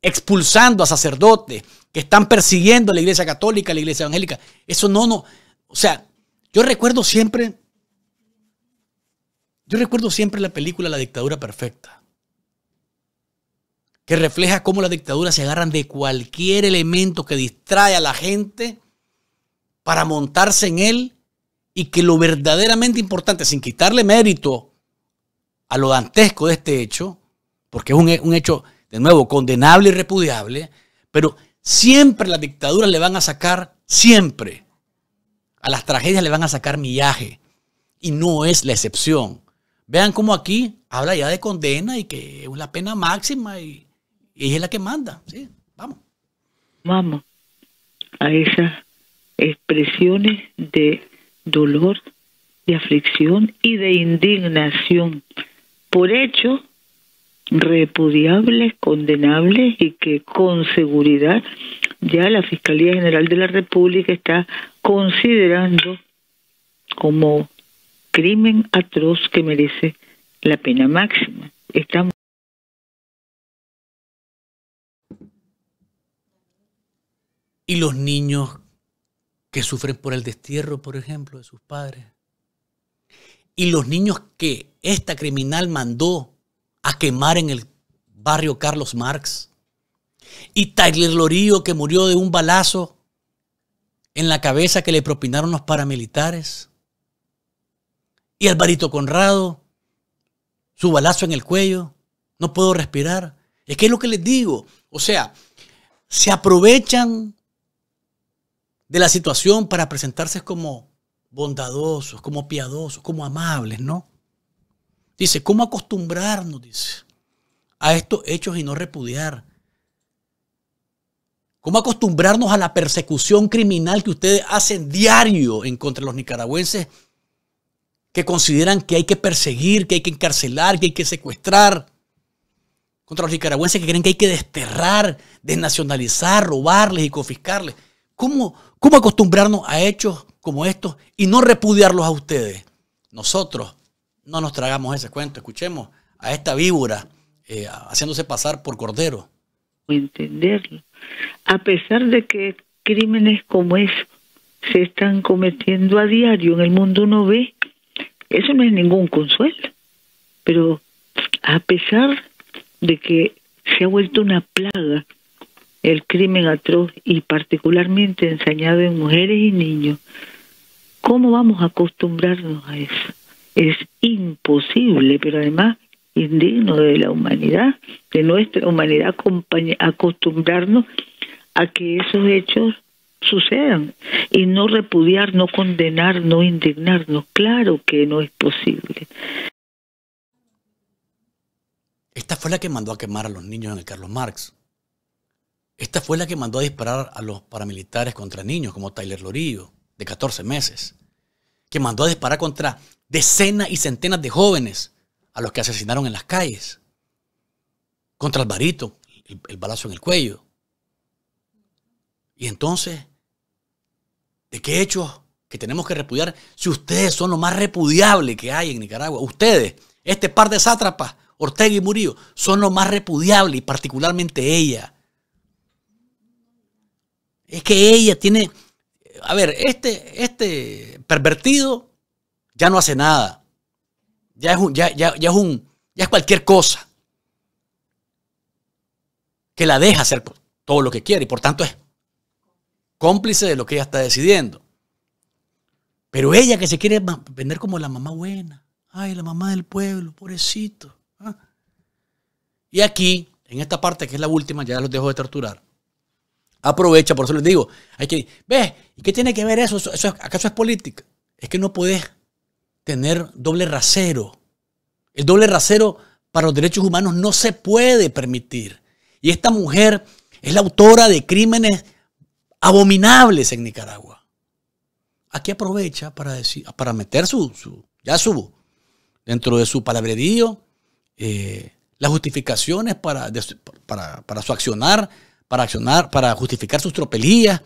expulsando a sacerdotes, que están persiguiendo a la iglesia católica, a la iglesia evangélica. Eso no, no. O sea, yo recuerdo siempre, yo recuerdo siempre la película La dictadura perfecta, que refleja cómo las dictaduras se agarran de cualquier elemento que distrae a la gente para montarse en él y que lo verdaderamente importante, sin quitarle mérito a lo dantesco de este hecho, porque es un, hecho, de nuevo, condenable y repudiable, pero siempre las dictaduras le van a sacar, siempre, a las tragedias le van a sacar millaje, y no es la excepción. Vean cómo aquí habla ya de condena y que es la pena máxima y, ella es la que manda, ¿sí? Vamos. Vamos a esas expresiones de dolor, de aflicción y de indignación por hechos repudiables, condenables y que con seguridad ya la Fiscalía General de la República está considerando como crimen atroz que merece la pena máxima. Estamos y los niños que sufren por el destierro, por ejemplo, de sus padres. Y los niños que esta criminal mandó a quemar en el barrio Carlos Marx. Y Tyler Lorío, que murió de un balazo en la cabeza que le propinaron los paramilitares. Y Alvarito Conrado, su balazo en el cuello, no puedo respirar. Es que es lo que les digo. O sea, se aprovechan de la situación para presentarse como bondadosos, como piadosos, como amables, ¿no? Dice, ¿cómo acostumbrarnos, dice, a estos hechos y no repudiar? ¿Cómo acostumbrarnos a la persecución criminal que ustedes hacen diario en contra de los nicaragüenses que consideran que hay que perseguir, que hay que encarcelar, que hay que secuestrar? Contra los nicaragüenses que creen que hay que desterrar, desnacionalizar, robarles y confiscarles. ¿Cómo, ¿Cómo acostumbrarnos a hechos como estos y no repudiarlos a ustedes? Nosotros no nos tragamos ese cuento. Escuchemos a esta víbora eh, haciéndose pasar por cordero. Entenderlo. A pesar de que crímenes como esos se están cometiendo a diario en el mundo, uno ve. Eso no es ningún consuelo. Pero a pesar de que se ha vuelto una plaga el crimen atroz y particularmente ensañado en mujeres y niños, ¿cómo vamos a acostumbrarnos a eso? Es imposible, pero además indigno de la humanidad, de nuestra humanidad, acostumbrarnos a que esos hechos sucedan y no repudiar, no condenar, no indignarnos. Claro que no es posible. Esta fue la que mandó a quemar a los niños en el Carlos Marx. Esta fue la que mandó a disparar a los paramilitares contra niños como Tyler Lorillo, de 14 meses, que mandó a disparar contra decenas y centenas de jóvenes a los que asesinaron en las calles, contra el el, el balazo en el cuello. Y entonces, ¿de qué hechos que tenemos que repudiar si ustedes son lo más repudiable que hay en Nicaragua? Ustedes, este par de sátrapas, Ortega y Murillo, son lo más repudiable y particularmente ella es que ella tiene, a ver, este, este pervertido ya no hace nada. Ya es, un, ya, ya, un, ya cualquier cosa. Que la deja hacer todo lo que quiere y por tanto es cómplice de lo que ella está decidiendo. Pero ella que se quiere vender como la mamá buena. Ay, la mamá del pueblo, pobrecito. Ah. Y aquí, en esta parte que es la última, ya los dejo de torturar. Aprovecha, por eso les digo, hay que, ¿ves? ¿Y qué tiene que ver eso? ¿Eso, acaso es política? Es que no puedes tener doble rasero. El doble rasero para los derechos humanos no se puede permitir. Y esta mujer es la autora de crímenes abominables en Nicaragua. Aquí aprovecha para, decir, para meter su, su ya su, dentro de su palabrerío, eh, las justificaciones para, para, para su accionar para accionar, para justificar sus tropelías.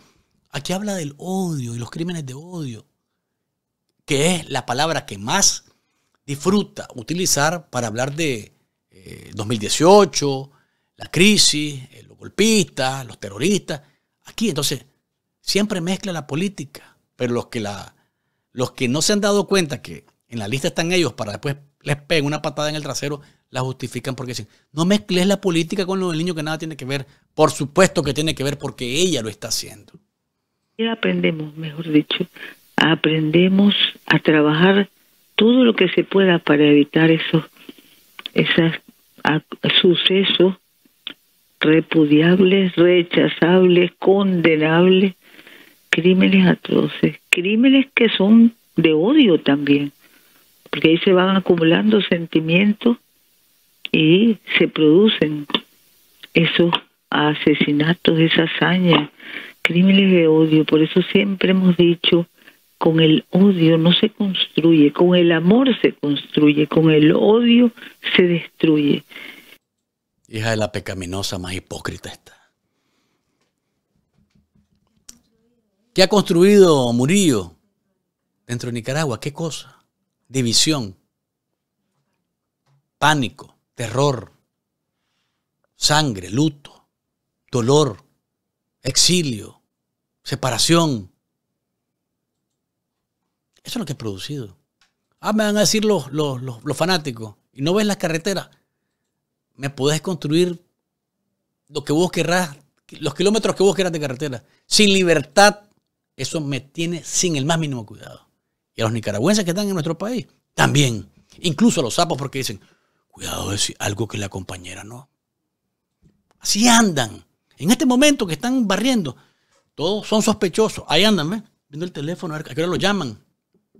Aquí habla del odio y los crímenes de odio, que es la palabra que más disfruta utilizar para hablar de 2018, eh, la crisis, eh, los golpistas, los terroristas. Aquí entonces siempre mezcla la política, pero los que, los que no se han dado cuenta que en la lista están ellos para después les pega una patada en el trasero, la justifican porque dicen, no mezcles la política con lo del niño que nada tiene que ver. Por supuesto que tiene que ver porque ella lo está haciendo. aprendemos, mejor dicho, aprendemos a trabajar todo lo que se pueda para evitar esos, esos sucesos repudiables, rechazables, condenables, crímenes atroces, crímenes que son de odio también porque ahí se van acumulando sentimientos y se producen esos asesinatos, esas hazañas, crímenes de odio. Por eso siempre hemos dicho, con el odio no se construye, con el amor se construye, con el odio se destruye. Hija de la pecaminosa más hipócrita está. ¿Qué ha construido Murillo dentro de Nicaragua? ¿Qué cosa? división, pánico, terror, sangre, luto, dolor, exilio, separación. Eso es lo que he producido. Ah, me van a decir los, fanáticos, y no ves las carreteras. Me podés construir lo que vos querrás, los kilómetros que vos querrás de carretera. Sin libertad, eso me tiene sin el más mínimo cuidado y a los nicaragüenses que están en nuestro país. También. Incluso a los sapos porque dicen, cuidado es algo que la compañera no. Así andan. En este momento que están barriendo, todos son sospechosos. Ahí andan, viendo el teléfono, a ver, a qué hora lo llaman.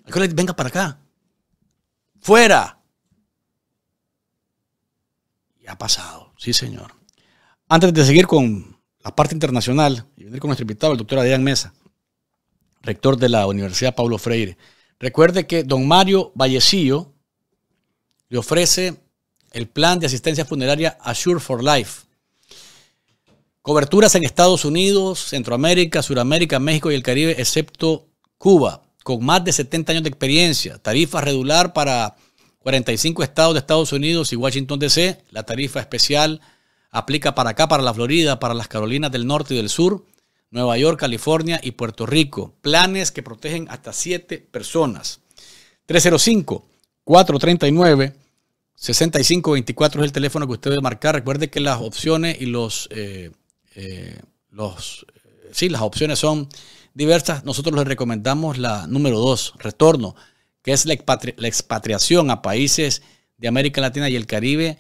A qué hora venga para acá. Fuera. Y ha pasado, sí señor. Antes de seguir con la parte internacional y venir con nuestro invitado, el doctor Adrián Mesa, rector de la Universidad Pablo Freire. Recuerde que don Mario Vallecillo le ofrece el plan de asistencia funeraria Assure for Life. Coberturas en Estados Unidos, Centroamérica, Suramérica, México y el Caribe, excepto Cuba, con más de 70 años de experiencia. Tarifa regular para 45 estados de Estados Unidos y Washington, D.C. La tarifa especial aplica para acá, para la Florida, para las Carolinas del Norte y del Sur. Nueva York, California y Puerto Rico. Planes que protegen hasta siete personas. 305-439-6524 es el teléfono que usted debe marcar. Recuerde que las opciones y los, eh, eh, los eh, las opciones son diversas. Nosotros les recomendamos la número dos, retorno, que es la, la expatriación a países de América Latina y el Caribe,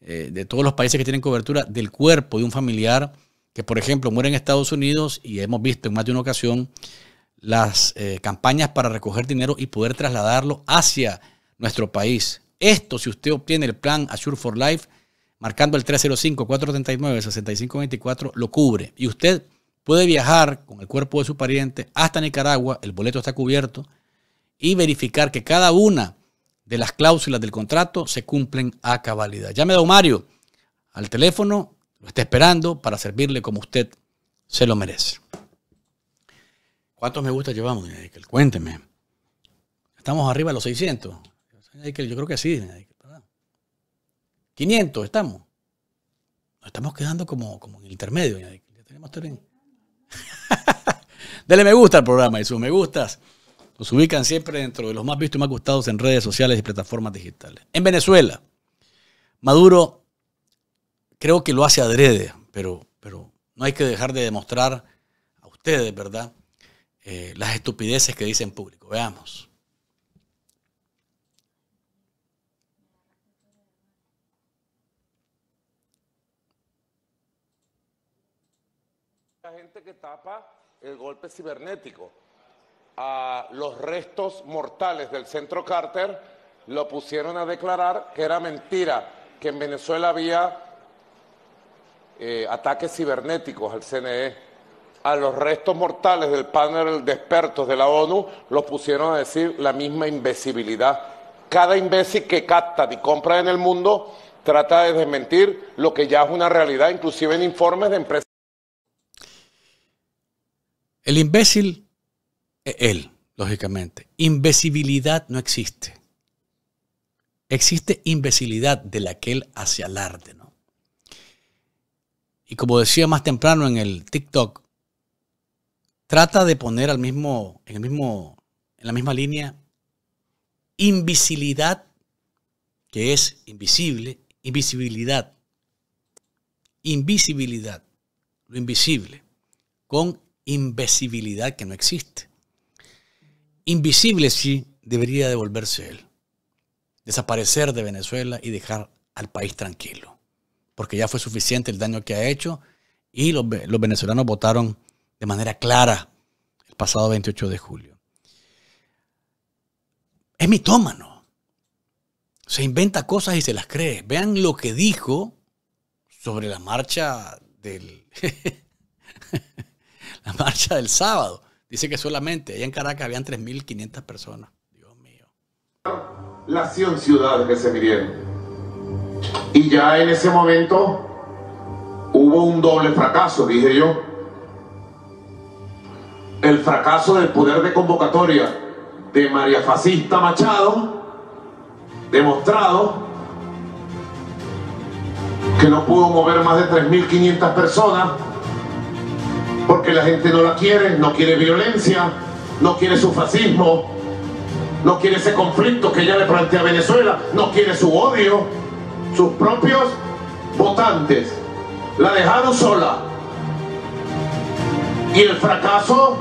de todos los países que tienen cobertura del cuerpo de un familiar que por ejemplo mueren en Estados Unidos y hemos visto en más de una ocasión las eh, campañas para recoger dinero y poder trasladarlo hacia nuestro país. Esto, si usted obtiene el plan Assure for Life, marcando el 305-439-6524, lo cubre. Y usted puede viajar con el cuerpo de su pariente hasta Nicaragua, el boleto está cubierto, y verificar que cada una de las cláusulas del contrato se cumplen a cabalidad. Llame a da Mario al teléfono lo está esperando para servirle como usted se lo merece. ¿Cuántos me gusta llevamos, Cuénteme. Estamos arriba de los 600. yo creo que sí, ¿verdad? 500 estamos. Nos estamos quedando como, como en el intermedio. Ya tenemos Dele me gusta al programa y sus me gustas nos ubican siempre dentro de los más vistos y más gustados en redes sociales y plataformas digitales. En Venezuela, Maduro creo que lo hace adrede, pero, pero no hay que dejar de demostrar a ustedes, ¿verdad? Eh, las estupideces que dicen en público. Veamos. La gente que tapa el golpe cibernético a los restos mortales del centro Carter lo pusieron a declarar que era mentira, que en Venezuela había eh, ataques cibernéticos al CNE, a los restos mortales del panel de expertos de la ONU, los pusieron a decir la misma invisibilidad, Cada imbécil que capta y compra en el mundo trata de desmentir lo que ya es una realidad, inclusive en informes de empresas. El imbécil es él, lógicamente. invisibilidad no existe. Existe imbecilidad de la que él hace alarde y como decía más temprano en el TikTok, trata de poner al mismo, en, el mismo, en la misma línea invisibilidad, que es invisible, invisibilidad, invisibilidad, lo invisible, con invisibilidad que no existe. Invisible sí debería devolverse él, desaparecer de Venezuela y dejar al país tranquilo porque ya fue suficiente el daño que ha hecho y los, venezolanos votaron de manera clara el pasado 28 de julio. Es mitómano. Se inventa cosas y se las cree. Vean lo que dijo sobre la marcha del la marcha del sábado. Dice que solamente allá en Caracas habían 3.500 personas. Dios mío. La ciudad que se y ya en ese momento hubo un doble fracaso, dije yo. El fracaso del poder de convocatoria de María Fascista Machado, demostrado que no pudo mover más de 3.500 personas porque la gente no la quiere, no quiere violencia, no quiere su fascismo, no quiere ese conflicto que ella le plantea a Venezuela, no quiere su odio sus propios votantes. La dejaron sola. Y el fracaso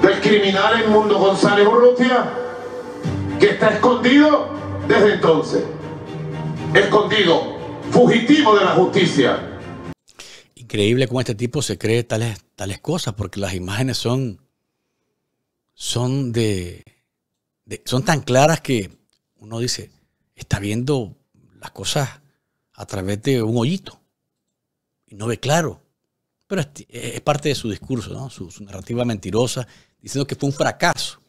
del criminal Mundo González Urrutia, que está escondido desde entonces. Escondido, fugitivo de la justicia. Increíble cómo este tipo se cree tales, tales cosas, porque las imágenes son, son de son tan claras que uno dice, está viendo las cosas a través de un hoyito y no ve claro. Pero es, parte de su discurso, ¿no? su, narrativa mentirosa, diciendo que fue un fracaso.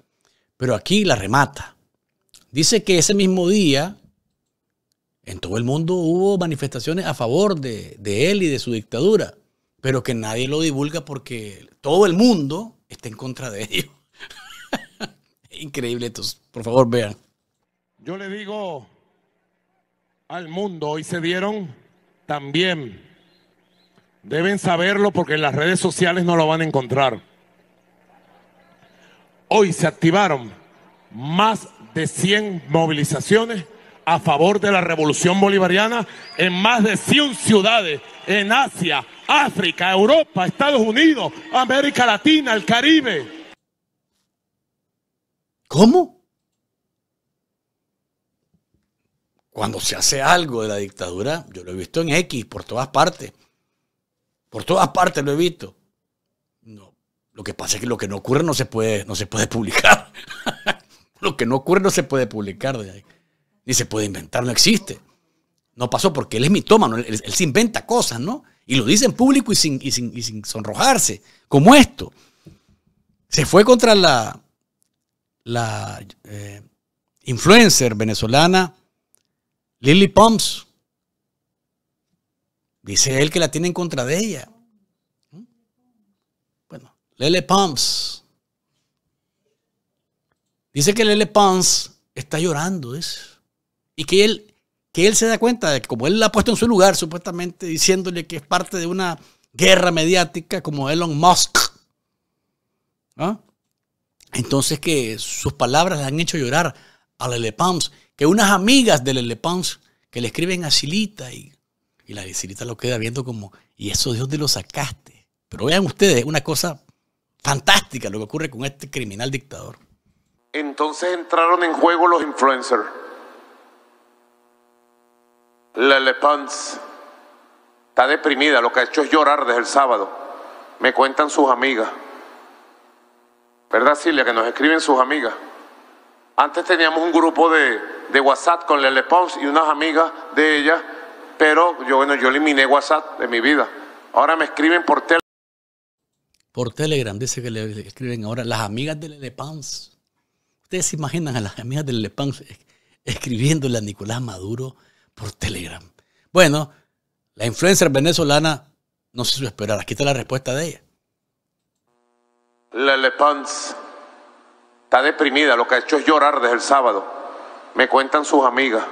Pero aquí la remata. Dice que ese mismo día en todo el mundo hubo manifestaciones a favor de, de, él y de su dictadura, pero que nadie lo divulga porque todo el mundo está en contra de ello. Increíble, entonces, por favor, vean. Yo le digo al mundo hoy se dieron también. Deben saberlo porque en las redes sociales no lo van a encontrar. Hoy se activaron más de 100 movilizaciones a favor de la revolución bolivariana en más de 100 ciudades en Asia, África, Europa, Estados Unidos, América Latina, el Caribe. ¿Cómo? Cuando se hace algo de la dictadura, yo lo he visto en X, por todas partes. Por todas partes lo he visto. No. Lo que pasa es que lo que no ocurre no se puede, no se puede publicar. lo que no ocurre no se puede publicar. Ni se puede inventar, no existe. No pasó porque él es mitómano, él, se inventa cosas, ¿no? Y lo dice en público y sin, sonrojarse, como esto. Se fue contra la, la eh, influencer venezolana Lily Pumps. Dice él que la tiene en contra de ella. Bueno, Lele Pumps. Dice que Lele Pumps está llorando, es Y que él, que él se da cuenta de que como él la ha puesto en su lugar, supuestamente diciéndole que es parte de una guerra mediática como Elon Musk. ¿ah? Entonces que sus palabras le han hecho llorar a Lele Pumps que unas amigas de Lele Pons que le escriben a Silita y, y la Silita lo queda viendo como, ¿y eso de dónde lo sacaste? Pero vean ustedes, una cosa fantástica lo que ocurre con este criminal dictador. Entonces entraron en juego los influencers. Lele Pons está deprimida, lo que ha hecho es llorar desde el sábado. Me cuentan sus amigas. ¿Verdad, Silvia? Que nos escriben sus amigas. Antes teníamos un grupo de de WhatsApp con Lele Pons y unas amigas de ella, pero yo, bueno, yo eliminé WhatsApp de mi vida. Ahora me escriben por Telegram. Por Telegram, dice que le escriben ahora las amigas de Lele Pons. Ustedes se imaginan a las amigas de Lele Pons escribiéndole a Nicolás Maduro por Telegram. Bueno, la influencer venezolana no se hizo esperar. Aquí está la respuesta de ella. Lele Pons está deprimida, lo que ha hecho es llorar desde el sábado. Me cuentan sus amigas.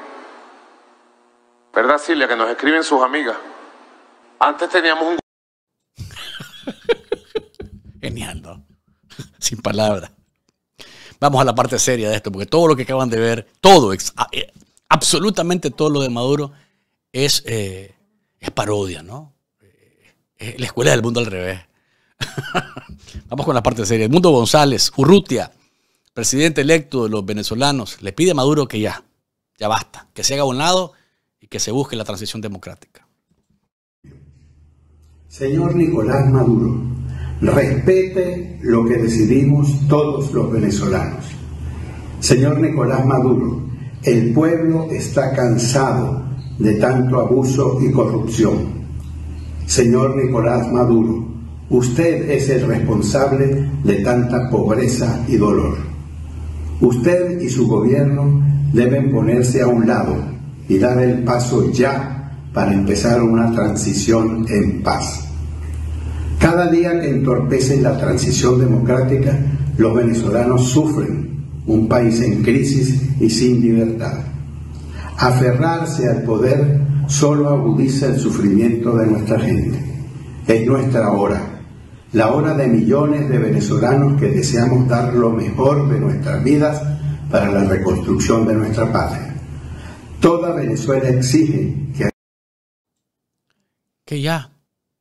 ¿Verdad, Silvia? Que nos escriben sus amigas. Antes teníamos un... Genial, ¿no? Sin palabras. Vamos a la parte seria de esto, porque todo lo que acaban de ver, todo, eh, absolutamente todo lo de Maduro es, eh, es parodia, ¿no? Eh, la escuela del mundo al revés. Vamos con la parte seria. El mundo González, Urrutia, presidente electo de los venezolanos le pide a Maduro que ya, ya basta, que se haga un lado y que se busque la transición democrática. Señor Nicolás Maduro, respete lo que decidimos todos los venezolanos. Señor Nicolás Maduro, el pueblo está cansado de tanto abuso y corrupción. Señor Nicolás Maduro, usted es el responsable de tanta pobreza y dolor. Usted y su gobierno deben ponerse a un lado y dar el paso ya para empezar una transición en paz. Cada día que entorpece la transición democrática, los venezolanos sufren un país en crisis y sin libertad. Aferrarse al poder solo agudiza el sufrimiento de nuestra gente. Es nuestra hora la hora de millones de venezolanos que deseamos dar lo mejor de nuestras vidas para la reconstrucción de nuestra patria. Toda Venezuela exige que... Que ya,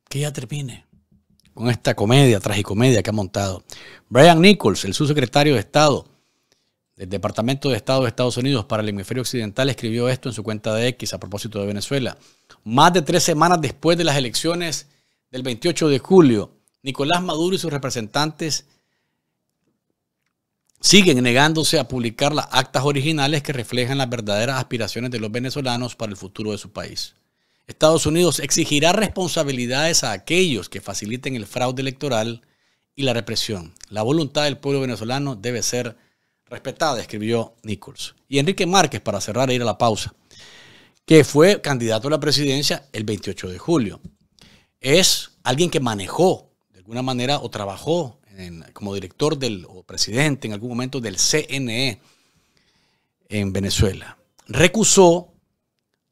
que ya termine con esta comedia, tragicomedia que ha montado. Brian Nichols, el subsecretario de Estado del Departamento de Estado de Estados Unidos para el Hemisferio Occidental, escribió esto en su cuenta de X a propósito de Venezuela. Más de tres semanas después de las elecciones del 28 de julio, Nicolás Maduro y sus representantes siguen negándose a publicar las actas originales que reflejan las verdaderas aspiraciones de los venezolanos para el futuro de su país. Estados Unidos exigirá responsabilidades a aquellos que faciliten el fraude electoral y la represión. La voluntad del pueblo venezolano debe ser respetada, escribió Nichols. Y Enrique Márquez, para cerrar e ir a la pausa, que fue candidato a la presidencia el 28 de julio. Es alguien que manejó alguna manera o trabajó como director del, o presidente en algún momento del CNE en Venezuela. Recusó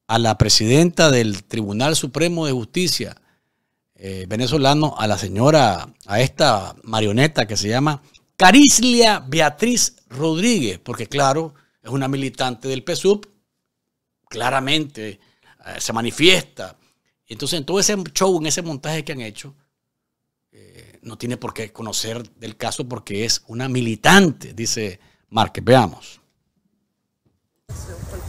a la presidenta del Tribunal Supremo de Justicia eh, venezolano, a la señora, a esta marioneta que se llama Carislia Beatriz Rodríguez, porque claro, es una militante del PSUV, claramente eh, se manifiesta. Entonces, en todo ese show, en ese montaje que han hecho, no tiene por qué conocer del caso porque es una militante, dice Márquez. Veamos.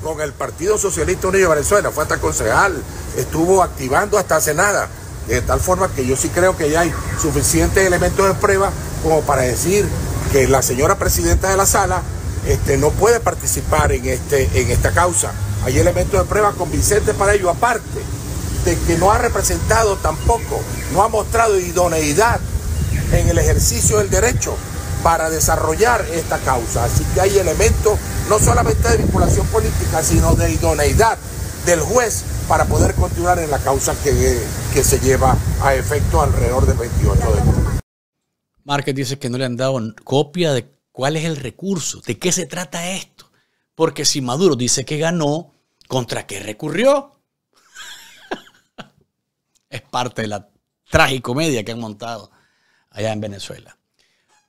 Con el Partido Socialista Unido de Venezuela, fue hasta concejal, estuvo activando hasta hace nada, de tal forma que yo sí creo que ya hay suficientes elementos de prueba como para decir que la señora presidenta de la sala este, no puede participar en, este, en esta causa. Hay elementos de prueba convincentes para ello, aparte de que no ha representado tampoco, no ha mostrado idoneidad en el ejercicio del derecho para desarrollar esta causa. Así que hay elementos no solamente de vinculación política, sino de idoneidad del juez para poder continuar en la causa que, se lleva a efecto alrededor del 28 de julio. Márquez dice que no le han dado copia de cuál es el recurso, de qué se trata esto. Porque si Maduro dice que ganó, ¿contra qué recurrió? es parte de la tragicomedia que han montado allá en Venezuela.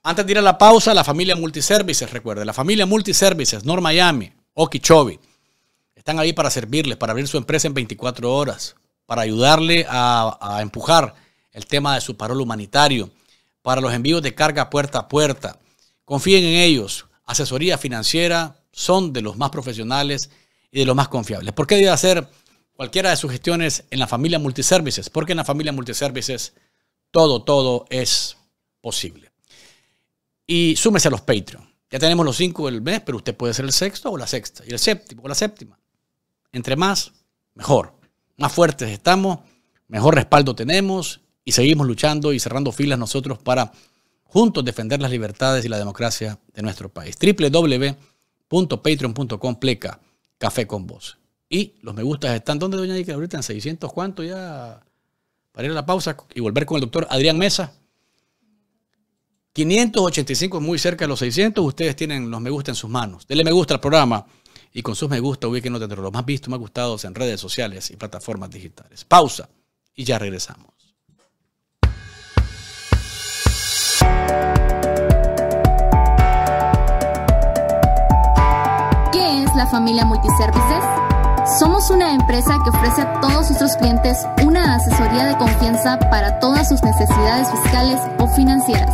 Antes de ir a la pausa, la familia Multiservices, recuerde, la familia Multiservices, North Miami, Okeechobee, están ahí para servirles, para abrir su empresa en 24 horas, para ayudarle a, a empujar el tema de su parol humanitario, para los envíos de carga puerta a puerta. Confíen en ellos. Asesoría financiera son de los más profesionales y de los más confiables. ¿Por qué debe hacer cualquiera de sus gestiones en la familia Multiservices? Porque en la familia Multiservices todo, todo es posible. Y súmese a los Patreon. Ya tenemos los cinco del mes, pero usted puede ser el sexto o la sexta, y el séptimo o la séptima. Entre más, mejor. Más fuertes estamos, mejor respaldo tenemos y seguimos luchando y cerrando filas nosotros para juntos defender las libertades y la democracia de nuestro país. www.patreon.com pleca café con voz. Y los me gustas están, ¿dónde doña Ike? Ahorita en 600, ¿cuánto ya? Para ir a la pausa y volver con el doctor Adrián Mesa. 585 muy cerca de los 600. Ustedes tienen los me gusta en sus manos. Denle me gusta al programa y con sus me gusta ubíquenos dentro de los más vistos, más gustados en redes sociales y plataformas digitales. Pausa y ya regresamos. ¿Qué es la familia Multiservices? Somos una empresa que ofrece a todos nuestros clientes una asesoría de confianza para todas sus necesidades fiscales o financieras.